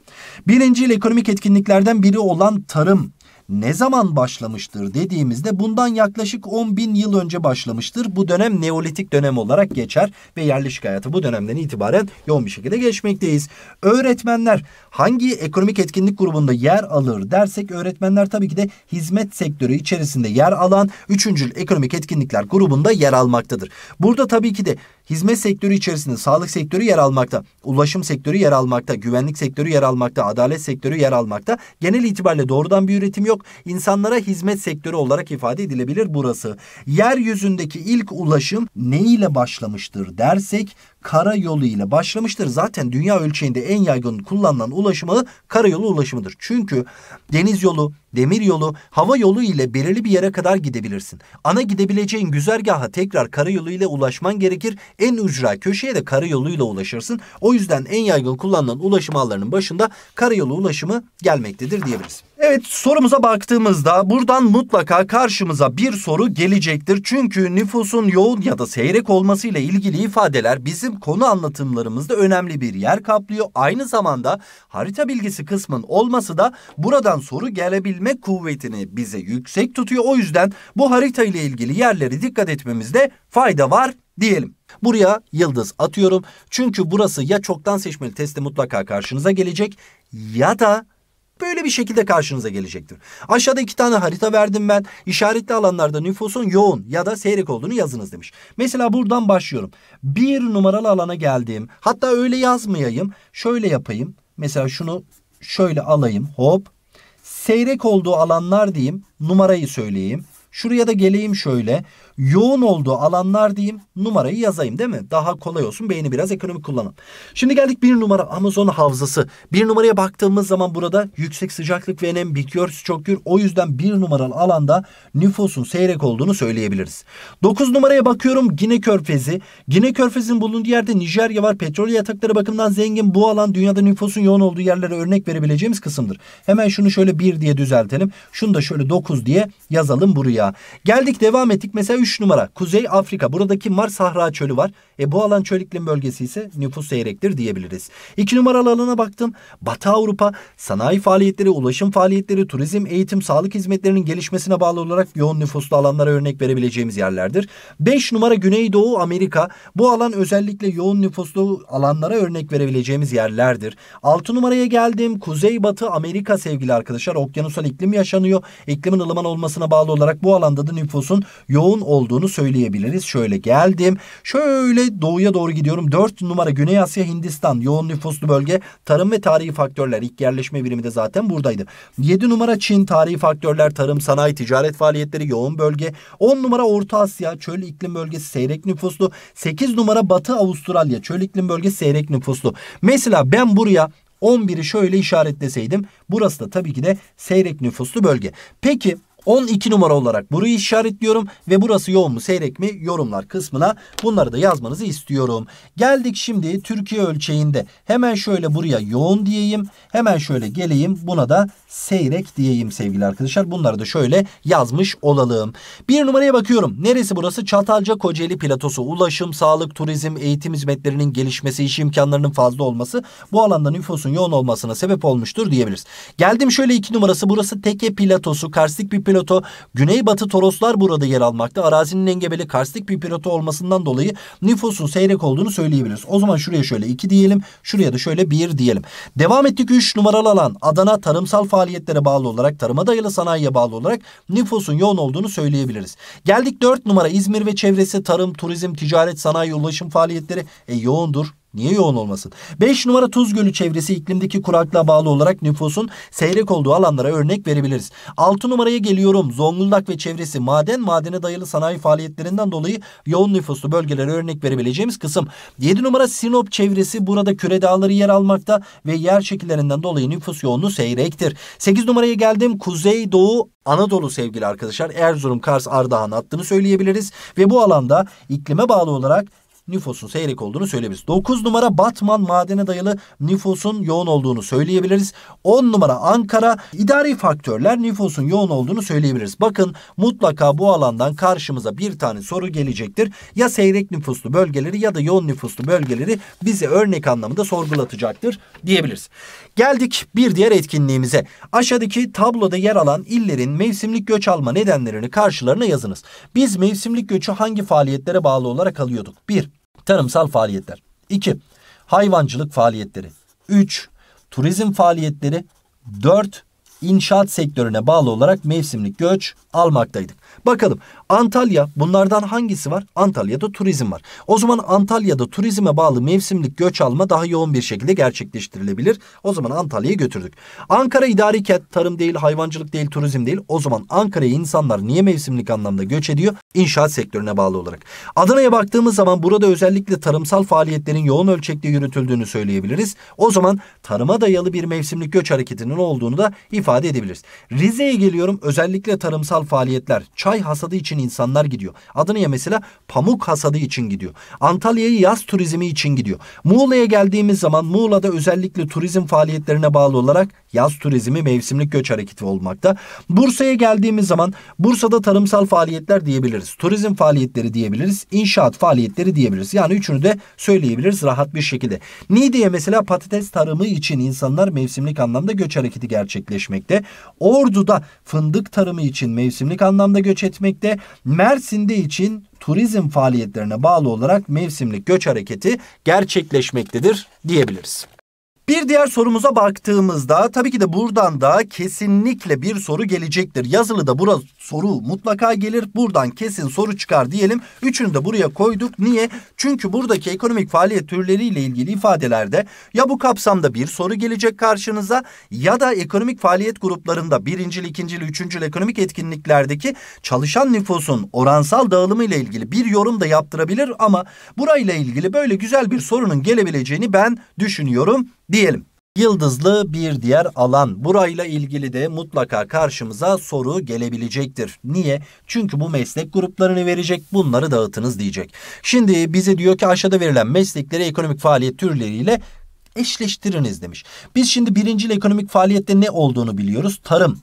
Birinci ekonomik etkinliklerden biri olan tarım ne zaman başlamıştır dediğimizde bundan yaklaşık 10 bin yıl önce başlamıştır. Bu dönem Neolitik dönem olarak geçer ve yerleşik hayatı bu dönemden itibaren yoğun bir şekilde geçmekteyiz. Öğretmenler hangi ekonomik etkinlik grubunda yer alır dersek öğretmenler tabii ki de hizmet sektörü içerisinde yer alan 3. ekonomik etkinlikler grubunda yer almaktadır. Burada tabii ki de Hizmet sektörü içerisinde sağlık sektörü yer almakta, ulaşım sektörü yer almakta, güvenlik sektörü yer almakta, adalet sektörü yer almakta. Genel itibariyle doğrudan bir üretim yok. İnsanlara hizmet sektörü olarak ifade edilebilir burası. Yeryüzündeki ilk ulaşım ne ile başlamıştır dersek karayolu ile başlamıştır. Zaten dünya ölçeğinde en yaygın kullanılan ulaşımı karayolu ulaşımıdır. Çünkü deniz yolu, demir yolu, hava yolu ile belirli bir yere kadar gidebilirsin. Ana gidebileceğin güzergaha tekrar karayolu ile ulaşman gerekir. En ucra köşeye de karayolu ile ulaşırsın. O yüzden en yaygın kullanılan ulaşım ağlarının başında karayolu ulaşımı gelmektedir diyebiliriz. Evet sorumuza baktığımızda buradan mutlaka karşımıza bir soru gelecektir. Çünkü nüfusun yoğun ya da seyrek olmasıyla ilgili ifadeler bizim konu anlatımlarımızda önemli bir yer kaplıyor. Aynı zamanda harita bilgisi kısmın olması da buradan soru gelebilme kuvvetini bize yüksek tutuyor. O yüzden bu harita ile ilgili yerlere dikkat etmemizde fayda var diyelim. Buraya yıldız atıyorum. Çünkü burası ya çoktan seçmeli testte mutlaka karşınıza gelecek ya da böyle bir şekilde karşınıza gelecektir. Aşağıda iki tane harita verdim ben. İşaretli alanlarda nüfusun yoğun ya da seyrek olduğunu yazınız demiş. Mesela buradan başlıyorum. Bir numaralı alana geldim. Hatta öyle yazmayayım. Şöyle yapayım. Mesela şunu şöyle alayım. Hop. Seyrek olduğu alanlar diyeyim. Numarayı söyleyeyim. Şuraya da geleyim şöyle yoğun olduğu alanlar diyeyim. Numarayı yazayım değil mi? Daha kolay olsun. Beyni biraz ekonomik kullanın. Şimdi geldik bir numara Amazon havzası. Bir numaraya baktığımız zaman burada yüksek sıcaklık ve nem bitiyor çok gür. O yüzden bir numaralı alanda nüfusun seyrek olduğunu söyleyebiliriz. Dokuz numaraya bakıyorum Gine Körfezi. Gine Körfezi'nin bulunduğu yerde Nijerya var. Petrol yatakları bakımından zengin. Bu alan dünyada nüfusun yoğun olduğu yerlere örnek verebileceğimiz kısımdır. Hemen şunu şöyle bir diye düzeltelim. Şunu da şöyle dokuz diye yazalım buraya. Geldik devam ettik. Mesela üç 3 numara Kuzey Afrika. Buradaki Mar Sahra Çölü var. E bu alan çöl iklim bölgesi ise nüfus eğrektir diyebiliriz. 2 numaralı alana baktım. Batı Avrupa sanayi faaliyetleri, ulaşım faaliyetleri, turizm, eğitim, sağlık hizmetlerinin gelişmesine bağlı olarak yoğun nüfuslu alanlara örnek verebileceğimiz yerlerdir. 5 numara Güneydoğu Amerika. Bu alan özellikle yoğun nüfuslu alanlara örnek verebileceğimiz yerlerdir. 6 numaraya geldim. Kuzey Batı Amerika sevgili arkadaşlar. Okyanusal iklim yaşanıyor. İklimin ılıman olmasına bağlı olarak bu alanda da nüfusun yoğun olduğunu söyleyebiliriz. Şöyle geldim. Şöyle doğuya doğru gidiyorum. 4 numara Güney Asya Hindistan yoğun nüfuslu bölge. Tarım ve tarihi faktörler ilk yerleşme birimi de zaten buradaydı. 7 numara Çin tarihi faktörler tarım, sanayi, ticaret faaliyetleri yoğun bölge. 10 numara Orta Asya çöl iklim bölgesi seyrek nüfuslu. 8 numara Batı Avustralya çöl iklim bölgesi seyrek nüfuslu. Mesela ben buraya 11'i şöyle işaretleseydim burası da tabii ki de seyrek nüfuslu bölge. Peki 12 numara olarak burayı işaretliyorum ve burası yoğun mu seyrek mi yorumlar kısmına bunları da yazmanızı istiyorum. Geldik şimdi Türkiye ölçeğinde hemen şöyle buraya yoğun diyeyim hemen şöyle geleyim buna da seyrek diyeyim sevgili arkadaşlar bunları da şöyle yazmış olalım. Bir numaraya bakıyorum neresi burası Çatalca Kocaeli platosu ulaşım sağlık turizm eğitim hizmetlerinin gelişmesi iş imkanlarının fazla olması bu alanda nüfusun yoğun olmasına sebep olmuştur diyebiliriz. Geldim şöyle 2 numarası burası Teke platosu karstik bir Piloto Güneybatı Toroslar burada yer almakta. Arazinin engebeli karstik bir piloto olmasından dolayı nüfusun seyrek olduğunu söyleyebiliriz. O zaman şuraya şöyle 2 diyelim. Şuraya da şöyle 1 diyelim. Devam ettik 3 numaralı alan Adana tarımsal faaliyetlere bağlı olarak tarıma dayalı sanayiye bağlı olarak nüfusun yoğun olduğunu söyleyebiliriz. Geldik 4 numara İzmir ve çevresi tarım, turizm, ticaret, sanayi, ulaşım faaliyetleri e, yoğundur. Niye yoğun olmasın? 5 numara Tuz Gölü çevresi iklimdeki kuraklığa bağlı olarak nüfusun seyrek olduğu alanlara örnek verebiliriz. 6 numaraya geliyorum. Zonguldak ve çevresi maden, madene dayalı sanayi faaliyetlerinden dolayı yoğun nüfuslu bölgelere örnek verebileceğimiz kısım. 7 numara Sinop çevresi burada küre dağları yer almakta ve yer şekillerinden dolayı nüfus yoğunluğu seyrektir. 8 numaraya geldim. Kuzey Doğu Anadolu sevgili arkadaşlar Erzurum, Kars, Ardahan attığını söyleyebiliriz ve bu alanda iklime bağlı olarak nüfusun seyrek olduğunu söyleyebiliriz. 9 numara Batman madene dayalı nüfusun yoğun olduğunu söyleyebiliriz. 10 numara Ankara idari faktörler nüfusun yoğun olduğunu söyleyebiliriz. Bakın mutlaka bu alandan karşımıza bir tane soru gelecektir. Ya seyrek nüfuslu bölgeleri ya da yoğun nüfuslu bölgeleri bize örnek anlamında sorgulatacaktır diyebiliriz. Geldik bir diğer etkinliğimize. Aşağıdaki tabloda yer alan illerin mevsimlik göç alma nedenlerini karşılarına yazınız. Biz mevsimlik göçü hangi faaliyetlere bağlı olarak alıyorduk? 1- tarımsal faaliyetler. 2. Hayvancılık faaliyetleri. 3. Turizm faaliyetleri. 4. İnşaat sektörüne bağlı olarak mevsimlik göç almaktaydık. Bakalım Antalya bunlardan hangisi var? Antalya'da turizm var. O zaman Antalya'da turizme bağlı mevsimlik göç alma daha yoğun bir şekilde gerçekleştirilebilir. O zaman Antalya'yı götürdük. Ankara idari ket tarım değil, hayvancılık değil, turizm değil. O zaman Ankara'ya insanlar niye mevsimlik anlamda göç ediyor? İnşaat sektörüne bağlı olarak. Adana'ya baktığımız zaman burada özellikle tarımsal faaliyetlerin yoğun ölçekte yürütüldüğünü söyleyebiliriz. O zaman tarıma dayalı bir mevsimlik göç hareketinin olduğunu da ifade edebiliriz. Rize'ye geliyorum. Özellikle tarımsal tarımsal faaliyetler. Çay hasadı için insanlar gidiyor. Adana'ya mesela pamuk hasadı için gidiyor. Antalya'yı yaz turizmi için gidiyor. Muğla'ya geldiğimiz zaman Muğla'da özellikle turizm faaliyetlerine bağlı olarak Yaz turizmi mevsimlik göç hareketi olmakta. Bursa'ya geldiğimiz zaman Bursa'da tarımsal faaliyetler diyebiliriz. Turizm faaliyetleri diyebiliriz. inşaat faaliyetleri diyebiliriz. Yani üçünü de söyleyebiliriz rahat bir şekilde. Niğde'ye mesela patates tarımı için insanlar mevsimlik anlamda göç hareketi gerçekleşmekte. Ordu'da fındık tarımı için mevsimlik anlamda göç etmekte. Mersin'de için turizm faaliyetlerine bağlı olarak mevsimlik göç hareketi gerçekleşmektedir diyebiliriz. Bir diğer sorumuza baktığımızda tabii ki de buradan da kesinlikle bir soru gelecektir. yazılı da burada soru mutlaka gelir. Buradan kesin soru çıkar diyelim. Üçünü de buraya koyduk. Niye? Çünkü buradaki ekonomik faaliyet türleriyle ilgili ifadelerde ya bu kapsamda bir soru gelecek karşınıza ya da ekonomik faaliyet gruplarında birincil, ikincil, üçüncül ekonomik etkinliklerdeki çalışan nüfusun oransal dağılımı ile ilgili bir yorum da yaptırabilir ama burayla ilgili böyle güzel bir sorunun gelebileceğini ben düşünüyorum diyelim. Yıldızlı bir diğer alan. Burayla ilgili de mutlaka karşımıza soru gelebilecektir. Niye? Çünkü bu meslek gruplarını verecek, bunları dağıtınız diyecek. Şimdi bize diyor ki aşağıda verilen meslekleri ekonomik faaliyet türleriyle eşleştiriniz demiş. Biz şimdi birinci ekonomik faaliyette ne olduğunu biliyoruz. Tarım,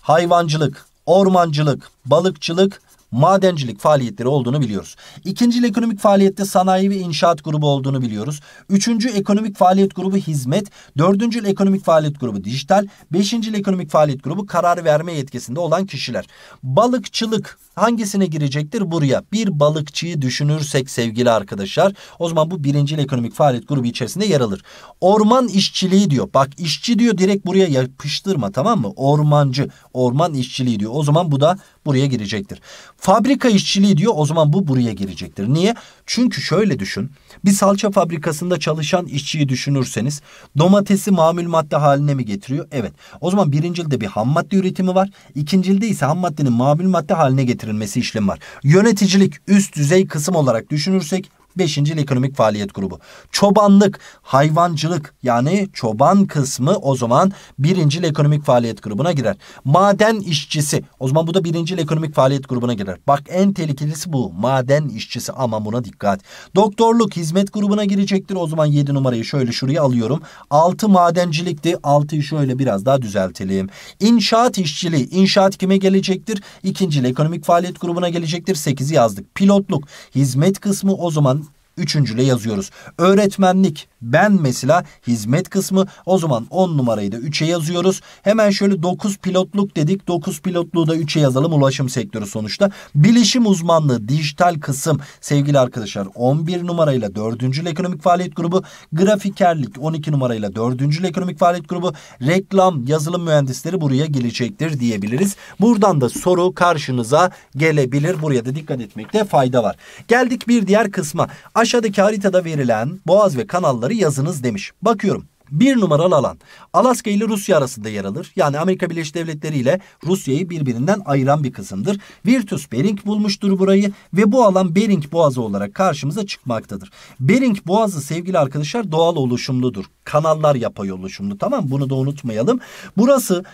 hayvancılık, ormancılık, balıkçılık, madencilik faaliyetleri olduğunu biliyoruz. İkinci ekonomik faaliyette sanayi ve inşaat grubu olduğunu biliyoruz. Üçüncü ekonomik faaliyet grubu hizmet. Dördüncü ekonomik faaliyet grubu dijital. Beşinci ekonomik faaliyet grubu karar verme yetkisinde olan kişiler. Balıkçılık hangisine girecektir? Buraya bir balıkçıyı düşünürsek sevgili arkadaşlar o zaman bu birinci ekonomik faaliyet grubu içerisinde yer alır. Orman işçiliği diyor. Bak işçi diyor direkt buraya yapıştırma tamam mı? Ormancı, orman işçiliği diyor. O zaman bu da buraya girecektir. Fabrika işçiliği diyor o zaman bu buraya girecektir. Niye? Çünkü şöyle düşün. Bir salça fabrikasında çalışan işçiyi düşünürseniz domatesi mamül madde haline mi getiriyor? Evet. O zaman birincilde bir ham madde üretimi var. İkincilde ise ham maddenin mamül madde haline getirilmesi işlemi var. Yöneticilik üst düzey kısım olarak düşünürsek beşinci ekonomik faaliyet grubu. Çobanlık, hayvancılık yani çoban kısmı o zaman birinci ekonomik faaliyet grubuna girer. Maden işçisi o zaman bu da birinci ekonomik faaliyet grubuna girer. Bak en tehlikelisi bu maden işçisi ama buna dikkat. Doktorluk hizmet grubuna girecektir. O zaman yedi numarayı şöyle şuraya alıyorum. Altı madencilikti. Altıyı şöyle biraz daha düzeltelim. İnşaat işçiliği. inşaat kime gelecektir? İkinci ekonomik faaliyet grubuna gelecektir. Sekizi yazdık. Pilotluk hizmet kısmı o zaman üçüncüle yazıyoruz. Öğretmenlik ben mesela hizmet kısmı o zaman 10 numarayı da 3'e yazıyoruz. Hemen şöyle 9 pilotluk dedik. 9 pilotluğu da 3'e yazalım ulaşım sektörü sonuçta. Bilişim uzmanlığı dijital kısım sevgili arkadaşlar 11 numarayla 4. ekonomik faaliyet grubu. Grafikerlik 12 numarayla 4. ekonomik faaliyet grubu. Reklam yazılım mühendisleri buraya gelecektir diyebiliriz. Buradan da soru karşınıza gelebilir. Buraya da dikkat etmekte fayda var. Geldik bir diğer kısma. Aşağıdaki haritada verilen boğaz ve kanalları yazınız demiş. Bakıyorum. Bir numaralı alan. Alaska ile Rusya arasında yer alır. Yani Amerika Birleşik Devletleri ile Rusya'yı birbirinden ayıran bir kısımdır. Virtus Bering bulmuştur burayı ve bu alan Bering Boğazı olarak karşımıza çıkmaktadır. Bering Boğazı sevgili arkadaşlar doğal oluşumludur. Kanallar yapay oluşumlu tamam bunu da unutmayalım. Burası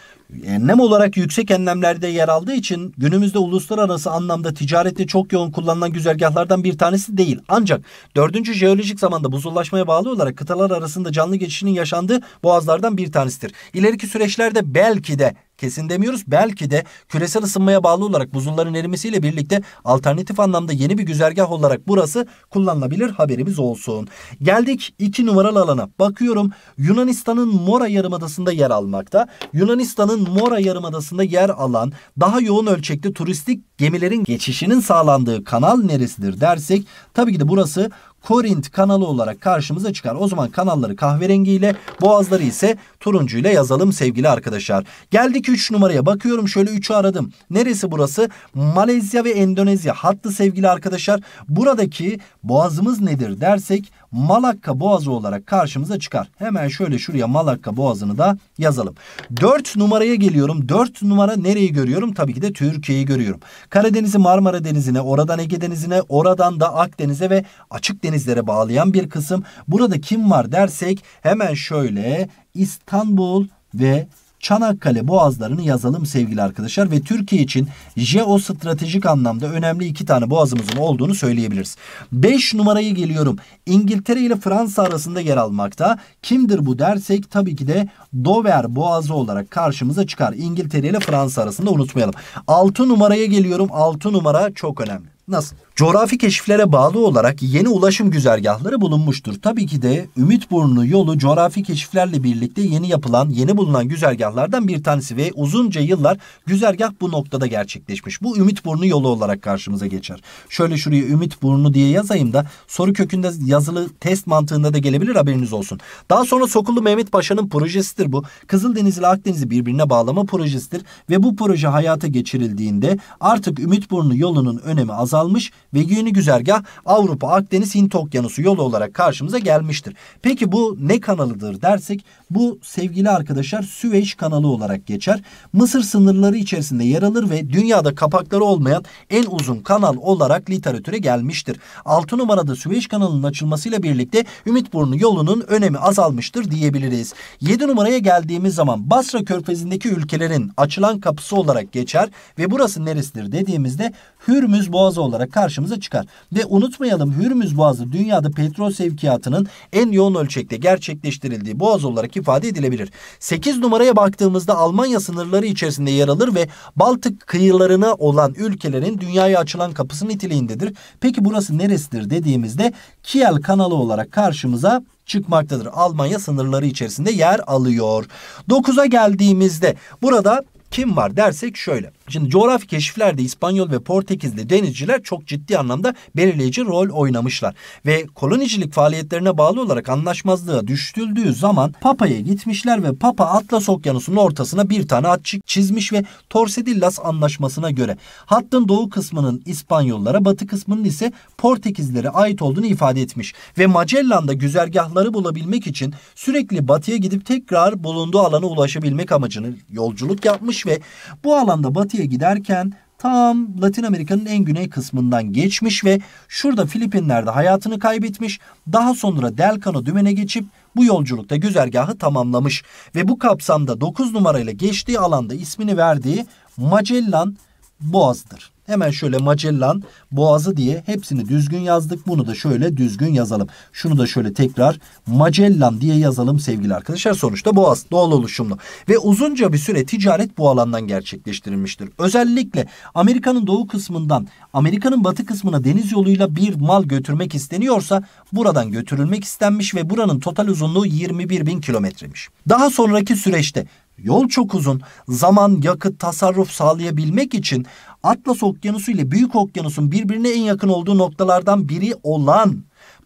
e, nem olarak yüksek enlemlerde yer aldığı için günümüzde uluslararası anlamda ticarette çok yoğun kullanılan güzergahlardan bir tanesi değil. Ancak 4. jeolojik zamanda buzullaşmaya bağlı olarak kıtalar arasında canlı geçişinin yaşanmasında yaşandığı boğazlardan bir tanesidir. İleriki süreçlerde belki de kesin demiyoruz. Belki de küresel ısınmaya bağlı olarak buzulların erimesiyle birlikte alternatif anlamda yeni bir güzergah olarak burası kullanılabilir haberimiz olsun. Geldik 2 numaralı alana. Bakıyorum Yunanistan'ın Mora Yarımadası'nda yer almakta. Yunanistan'ın Mora Yarımadası'nda yer alan daha yoğun ölçekli turistik gemilerin geçişinin sağlandığı kanal neresidir dersek tabii ki de burası Korint kanalı olarak karşımıza çıkar. O zaman kanalları kahverengiyle, boğazları ise turuncuyla yazalım sevgili arkadaşlar. Geldik 3 numaraya bakıyorum şöyle 3'ü aradım. Neresi burası? Malezya ve Endonezya hattı sevgili arkadaşlar. Buradaki boğazımız nedir dersek Malakka Boğazı olarak karşımıza çıkar. Hemen şöyle şuraya Malakka Boğazı'nı da yazalım. 4 numaraya geliyorum. 4 numara nereyi görüyorum? Tabii ki de Türkiye'yi görüyorum. Karadeniz'i Marmara Denizi'ne, oradan Ege Denizi'ne, oradan da Akdeniz'e ve açık denizlere bağlayan bir kısım. Burada kim var dersek hemen şöyle İstanbul ve Çanakkale boğazlarını yazalım sevgili arkadaşlar ve Türkiye için jeostratejik anlamda önemli iki tane boğazımızın olduğunu söyleyebiliriz. 5 numaraya geliyorum. İngiltere ile Fransa arasında yer almakta. Kimdir bu dersek tabii ki de Dover boğazı olarak karşımıza çıkar. İngiltere ile Fransa arasında unutmayalım. 6 numaraya geliyorum. 6 numara çok önemli. Nasıl? Coğrafi keşiflere bağlı olarak yeni ulaşım güzergahları bulunmuştur. Tabii ki de Ümitburnu yolu coğrafi keşiflerle birlikte yeni yapılan, yeni bulunan güzergahlardan bir tanesi ve uzunca yıllar güzergah bu noktada gerçekleşmiş. Bu Ümitburnu yolu olarak karşımıza geçer. Şöyle şuraya Ümitburnu diye yazayım da soru kökünde yazılı test mantığında da gelebilir haberiniz olsun. Daha sonra Sokullu Mehmet Paşa'nın projesidir bu. Kızıldeniz ile Akdeniz'i birbirine bağlama projesidir ve bu proje hayata geçirildiğinde artık Ümitburnu yolunun önemi azalmış ve yeni güzergah Avrupa Akdeniz Hint Okyanusu yolu olarak karşımıza gelmiştir. Peki bu ne kanalıdır dersek bu sevgili arkadaşlar Süveyş kanalı olarak geçer. Mısır sınırları içerisinde yer alır ve dünyada kapakları olmayan en uzun kanal olarak literatüre gelmiştir. 6 numarada Süveyş kanalının açılmasıyla birlikte Ümitburnu yolunun önemi azalmıştır diyebiliriz. 7 numaraya geldiğimiz zaman Basra körfezindeki ülkelerin açılan kapısı olarak geçer ve burası neresidir dediğimizde Hürmüz Boğazı olarak karşımıza çıkar. Ve unutmayalım Hürmüz Boğazı dünyada petrol sevkiyatının en yoğun ölçekte gerçekleştirildiği boğaz olarak ifade edilebilir. 8 numaraya baktığımızda Almanya sınırları içerisinde yer alır ve Baltık kıyılarına olan ülkelerin dünyaya açılan kapısı niteliğindedir. Peki burası neresidir dediğimizde Kiel kanalı olarak karşımıza çıkmaktadır. Almanya sınırları içerisinde yer alıyor. 9'a geldiğimizde burada kim var dersek şöyle. Şimdi coğrafi keşiflerde İspanyol ve Portekizli denizciler çok ciddi anlamda belirleyici rol oynamışlar. Ve kolonicilik faaliyetlerine bağlı olarak anlaşmazlığa düştüldüğü zaman Papa'ya gitmişler ve Papa Atlas Okyanusu'nun ortasına bir tane hat çizmiş ve Torsedillas anlaşmasına göre hattın doğu kısmının İspanyollara batı kısmının ise Portekizlere ait olduğunu ifade etmiş. Ve Magellan'da güzergahları bulabilmek için sürekli batıya gidip tekrar bulunduğu alana ulaşabilmek amacını yolculuk yapmış ve bu alanda batıya batıya giderken tam Latin Amerika'nın en güney kısmından geçmiş ve şurada Filipinler'de hayatını kaybetmiş. Daha sonra Delcano dümene geçip bu yolculukta güzergahı tamamlamış ve bu kapsamda 9 numarayla geçtiği alanda ismini verdiği Magellan Boğaz'dır. Hemen şöyle Macellan Boğazı diye hepsini düzgün yazdık. Bunu da şöyle düzgün yazalım. Şunu da şöyle tekrar Macellan diye yazalım sevgili arkadaşlar. Sonuçta Boğaz doğal oluşumlu ve uzunca bir süre ticaret bu alandan gerçekleştirilmiştir. Özellikle Amerika'nın doğu kısmından Amerika'nın batı kısmına deniz yoluyla bir mal götürmek isteniyorsa buradan götürülmek istenmiş ve buranın total uzunluğu 21 bin kilometremiş. Daha sonraki süreçte Yol çok uzun. Zaman, yakıt, tasarruf sağlayabilmek için Atlas Okyanusu ile Büyük Okyanus'un birbirine en yakın olduğu noktalardan biri olan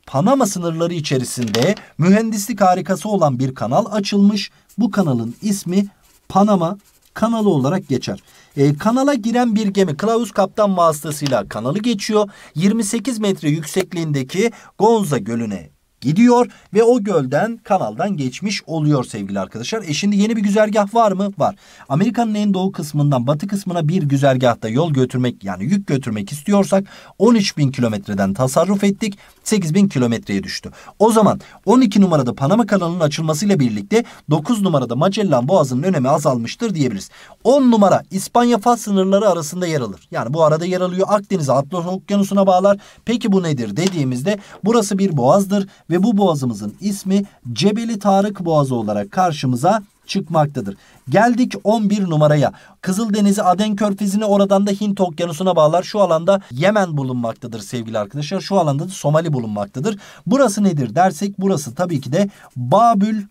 Panama sınırları içerisinde mühendislik harikası olan bir kanal açılmış. Bu kanalın ismi Panama kanalı olarak geçer. E, kanala giren bir gemi Klaus kaptan vasıtasıyla kanalı geçiyor. 28 metre yüksekliğindeki Gonza Gölü'ne gidiyor ve o gölden kanaldan geçmiş oluyor sevgili arkadaşlar. E şimdi yeni bir güzergah var mı? Var. Amerika'nın en doğu kısmından batı kısmına bir güzergahta yol götürmek yani yük götürmek istiyorsak 13 bin kilometreden tasarruf ettik. 8 bin kilometreye düştü. O zaman 12 numarada Panama kanalının açılmasıyla birlikte 9 numarada Magellan boğazının önemi azalmıştır diyebiliriz. 10 numara İspanya-Fas sınırları arasında yer alır. Yani bu arada yer alıyor Akdeniz'e Atlas Okyanusu'na bağlar. Peki bu nedir dediğimizde burası bir boğazdır ve bu boğazımızın ismi Cebeli Tarık Boğazı olarak karşımıza çıkmaktadır. Geldik 11 numaraya. Kızıldeniz'i Aden Körfezi'ni oradan da Hint Okyanusu'na bağlar. Şu alanda Yemen bulunmaktadır sevgili arkadaşlar. Şu alanda da Somali bulunmaktadır. Burası nedir dersek burası tabii ki de Babül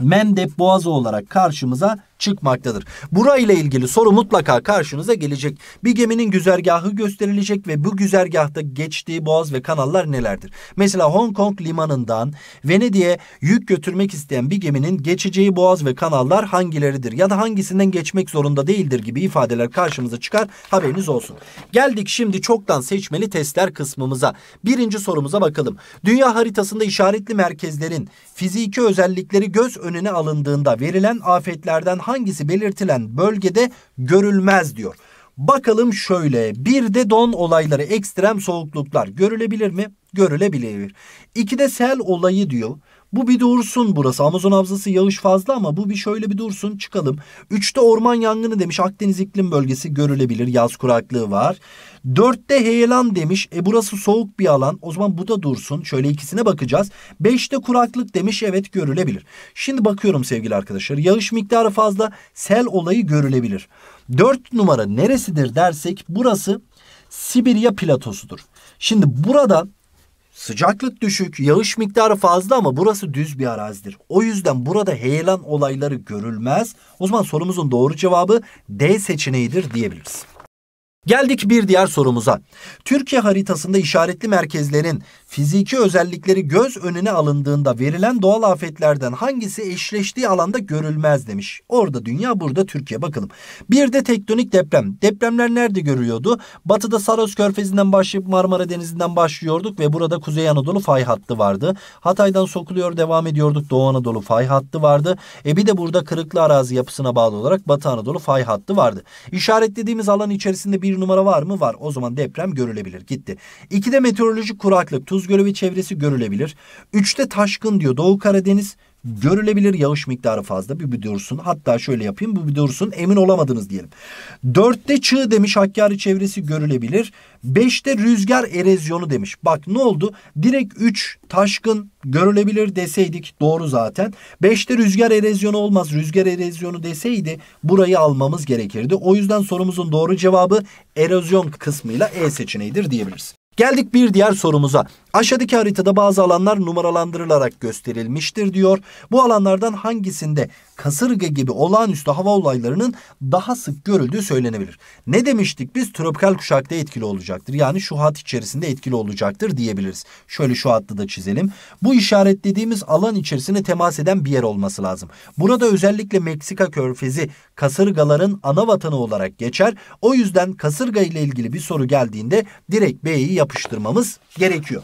Mendep Boğazı olarak karşımıza çıkmaktadır. Burayla ilgili soru mutlaka karşınıza gelecek. Bir geminin güzergahı gösterilecek ve bu güzergahta geçtiği boğaz ve kanallar nelerdir? Mesela Hong Kong limanından Venedik'e yük götürmek isteyen bir geminin geçeceği boğaz ve kanallar hangileridir? Ya da hangisinden geçmek zorunda değildir gibi ifadeler karşımıza çıkar. Haberiniz olsun. Geldik şimdi çoktan seçmeli testler kısmımıza. Birinci sorumuza bakalım. Dünya haritasında işaretli merkezlerin fiziki özellikleri göz önüne alındığında verilen afetlerden hangi hangisi belirtilen bölgede görülmez diyor. Bakalım şöyle bir de don olayları ekstrem soğukluklar görülebilir mi? Görülebilir. İki de sel olayı diyor. Bu bir dursun burası. Amazon havzası yağış fazla ama bu bir şöyle bir dursun çıkalım. üçte orman yangını demiş. Akdeniz iklim bölgesi görülebilir. Yaz kuraklığı var. dörtte heyelan demiş. E burası soğuk bir alan. O zaman bu da dursun. Şöyle ikisine bakacağız. beşte kuraklık demiş. Evet görülebilir. Şimdi bakıyorum sevgili arkadaşlar. Yağış miktarı fazla. Sel olayı görülebilir. dört numara neresidir dersek burası Sibirya platosudur. Şimdi burada Sıcaklık düşük, yağış miktarı fazla ama burası düz bir arazidir. O yüzden burada heyelan olayları görülmez. O zaman sorumuzun doğru cevabı D seçeneğidir diyebiliriz. Geldik bir diğer sorumuza. Türkiye haritasında işaretli merkezlerin fiziki özellikleri göz önüne alındığında verilen doğal afetlerden hangisi eşleştiği alanda görülmez demiş. Orada dünya burada Türkiye bakalım. Bir de tektonik deprem. Depremler nerede görüyordu? Batıda Saros Körfezi'nden başlayıp Marmara Denizi'nden başlıyorduk ve burada Kuzey Anadolu fay hattı vardı. Hatay'dan sokuluyor devam ediyorduk Doğu Anadolu fay hattı vardı. E bir de burada kırıklı arazi yapısına bağlı olarak Batı Anadolu fay hattı vardı. İşaretlediğimiz alan içerisinde bir bir numara var mı? Var. O zaman deprem görülebilir. Gitti. 2'de meteorolojik kuraklık tuz gölü ve çevresi görülebilir. 3'te taşkın diyor Doğu Karadeniz. Görülebilir yağış miktarı fazla bir büdürsün. Hatta şöyle yapayım bu bir büdürsün emin olamadınız diyelim. Dörtte çığ demiş Hakkari çevresi görülebilir. Beşte rüzgar erozyonu demiş. Bak ne oldu? Direkt üç taşkın görülebilir deseydik doğru zaten. Beşte rüzgar erozyonu olmaz. Rüzgar erozyonu deseydi burayı almamız gerekirdi. O yüzden sorumuzun doğru cevabı erozyon kısmıyla E seçeneğidir diyebiliriz. Geldik bir diğer sorumuza. Aşağıdaki haritada bazı alanlar numaralandırılarak gösterilmiştir diyor. Bu alanlardan hangisinde kasırga gibi olağanüstü hava olaylarının daha sık görüldüğü söylenebilir. Ne demiştik biz? Tropikal kuşakta etkili olacaktır. Yani şu hat içerisinde etkili olacaktır diyebiliriz. Şöyle şu hattı da çizelim. Bu işaretlediğimiz alan içerisine temas eden bir yer olması lazım. Burada özellikle Meksika körfezi kasırgaların ana vatanı olarak geçer. O yüzden kasırga ile ilgili bir soru geldiğinde direkt B'yi yapıştırmamız gerekiyor.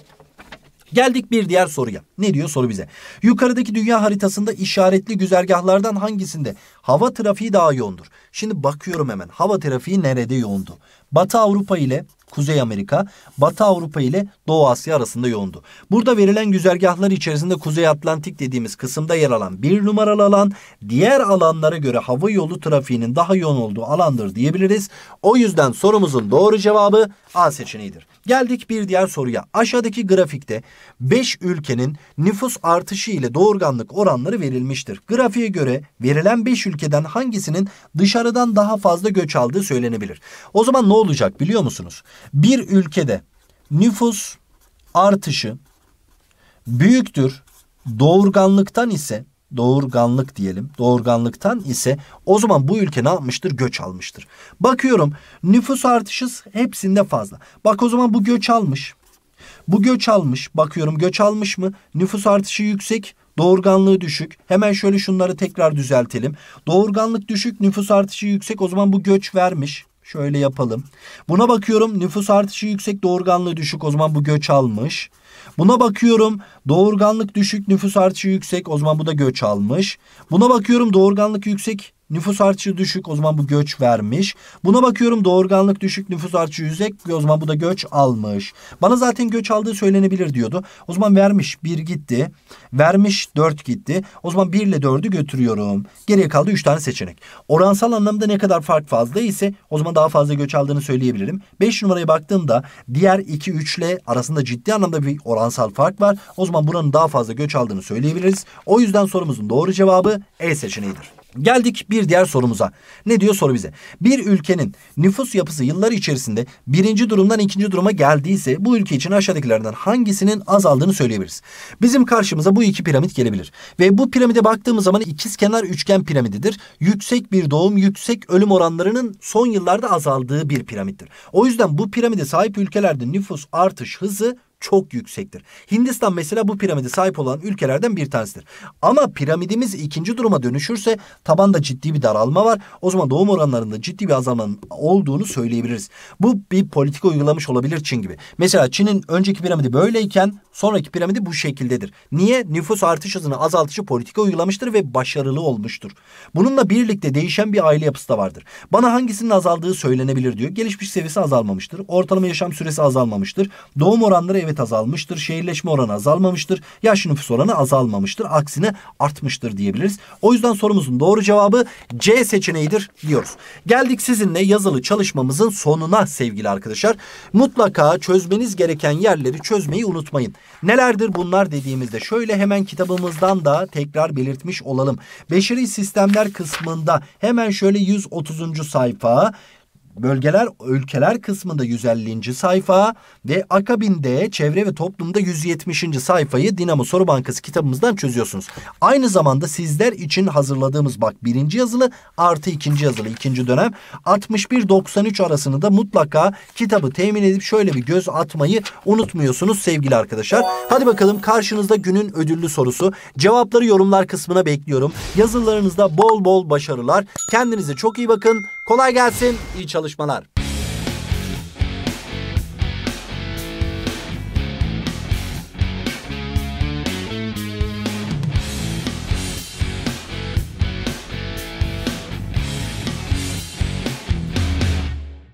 Geldik bir diğer soruya. Ne diyor soru bize? Yukarıdaki dünya haritasında işaretli güzergahlardan hangisinde hava trafiği daha yoğundur? Şimdi bakıyorum hemen. Hava trafiği nerede yoğundu? Batı Avrupa ile Kuzey Amerika, Batı Avrupa ile Doğu Asya arasında yoğundu. Burada verilen güzergahlar içerisinde Kuzey Atlantik dediğimiz kısımda yer alan bir numaralı alan diğer alanlara göre hava yolu trafiğinin daha yoğun olduğu alandır diyebiliriz. O yüzden sorumuzun doğru cevabı A seçeneğidir. Geldik bir diğer soruya. Aşağıdaki grafikte 5 ülkenin nüfus artışı ile doğurganlık oranları verilmiştir. Grafiğe göre verilen 5 ülkeden hangisinin dışarıdan daha fazla göç aldığı söylenebilir. O zaman ne olacak biliyor musunuz? Bir ülkede nüfus artışı büyüktür doğurganlıktan ise doğurganlık diyelim. Doğurganlıktan ise o zaman bu ülke ne yapmıştır? Göç almıştır. Bakıyorum nüfus artışı hepsinde fazla. Bak o zaman bu göç almış. Bu göç almış. Bakıyorum göç almış mı? Nüfus artışı yüksek. Doğurganlığı düşük. Hemen şöyle şunları tekrar düzeltelim. Doğurganlık düşük, nüfus artışı yüksek. O zaman bu göç vermiş. Şöyle yapalım. Buna bakıyorum. Nüfus artışı yüksek, doğurganlığı düşük. O zaman bu göç almış. Buna bakıyorum doğurganlık düşük, nüfus artışı yüksek. O zaman bu da göç almış. Buna bakıyorum doğurganlık yüksek, Nüfus artışı düşük o zaman bu göç vermiş. Buna bakıyorum doğurganlık düşük nüfus artışı yüksek o zaman bu da göç almış. Bana zaten göç aldığı söylenebilir diyordu. O zaman vermiş 1 gitti. Vermiş 4 gitti. O zaman 1 ile 4'ü götürüyorum. Geriye kaldı 3 tane seçenek. Oransal anlamda ne kadar fark fazla ise o zaman daha fazla göç aldığını söyleyebilirim. 5 numaraya baktığımda diğer 2 3 ile arasında ciddi anlamda bir oransal fark var. O zaman buranın daha fazla göç aldığını söyleyebiliriz. O yüzden sorumuzun doğru cevabı E seçeneğidir. Geldik bir diğer sorumuza. Ne diyor soru bize? Bir ülkenin nüfus yapısı yıllar içerisinde birinci durumdan ikinci duruma geldiyse bu ülke için aşağıdakilerden hangisinin azaldığını söyleyebiliriz. Bizim karşımıza bu iki piramit gelebilir. Ve bu piramide baktığımız zaman ikiz kenar üçgen piramididir. Yüksek bir doğum, yüksek ölüm oranlarının son yıllarda azaldığı bir piramittir. O yüzden bu piramide sahip ülkelerde nüfus artış hızı çok yüksektir. Hindistan mesela bu piramide sahip olan ülkelerden bir tanesidir. Ama piramidimiz ikinci duruma dönüşürse tabanda ciddi bir daralma var. O zaman doğum oranlarında ciddi bir azalmanın olduğunu söyleyebiliriz. Bu bir politika uygulamış olabilir Çin gibi. Mesela Çin'in önceki piramidi böyleyken Sonraki piramidi bu şekildedir. Niye? Nüfus artış hızını azaltıcı politika uygulamıştır ve başarılı olmuştur. Bununla birlikte değişen bir aile yapısı da vardır. Bana hangisinin azaldığı söylenebilir diyor. Gelişmiş seviyesi azalmamıştır. Ortalama yaşam süresi azalmamıştır. Doğum oranları evet azalmıştır. Şehirleşme oranı azalmamıştır. Yaş nüfus oranı azalmamıştır. Aksine artmıştır diyebiliriz. O yüzden sorumuzun doğru cevabı C seçeneğidir diyoruz. Geldik sizinle yazılı çalışmamızın sonuna sevgili arkadaşlar. Mutlaka çözmeniz gereken yerleri çözmeyi unutmayın. Nelerdir bunlar dediğimizde şöyle hemen kitabımızdan da tekrar belirtmiş olalım. Beşeri sistemler kısmında hemen şöyle 130. sayfa bölgeler ülkeler kısmında 150. sayfa ve akabinde çevre ve toplumda 170. sayfayı Dinamo Soru Bankası kitabımızdan çözüyorsunuz. Aynı zamanda sizler için hazırladığımız bak birinci yazılı artı ikinci yazılı ikinci dönem 61-93 arasını da mutlaka kitabı temin edip şöyle bir göz atmayı unutmuyorsunuz sevgili arkadaşlar. Hadi bakalım karşınızda günün ödüllü sorusu. Cevapları yorumlar kısmına bekliyorum. Yazılarınızda bol bol başarılar. Kendinize çok iyi bakın. Kolay gelsin, iyi çalışmalar.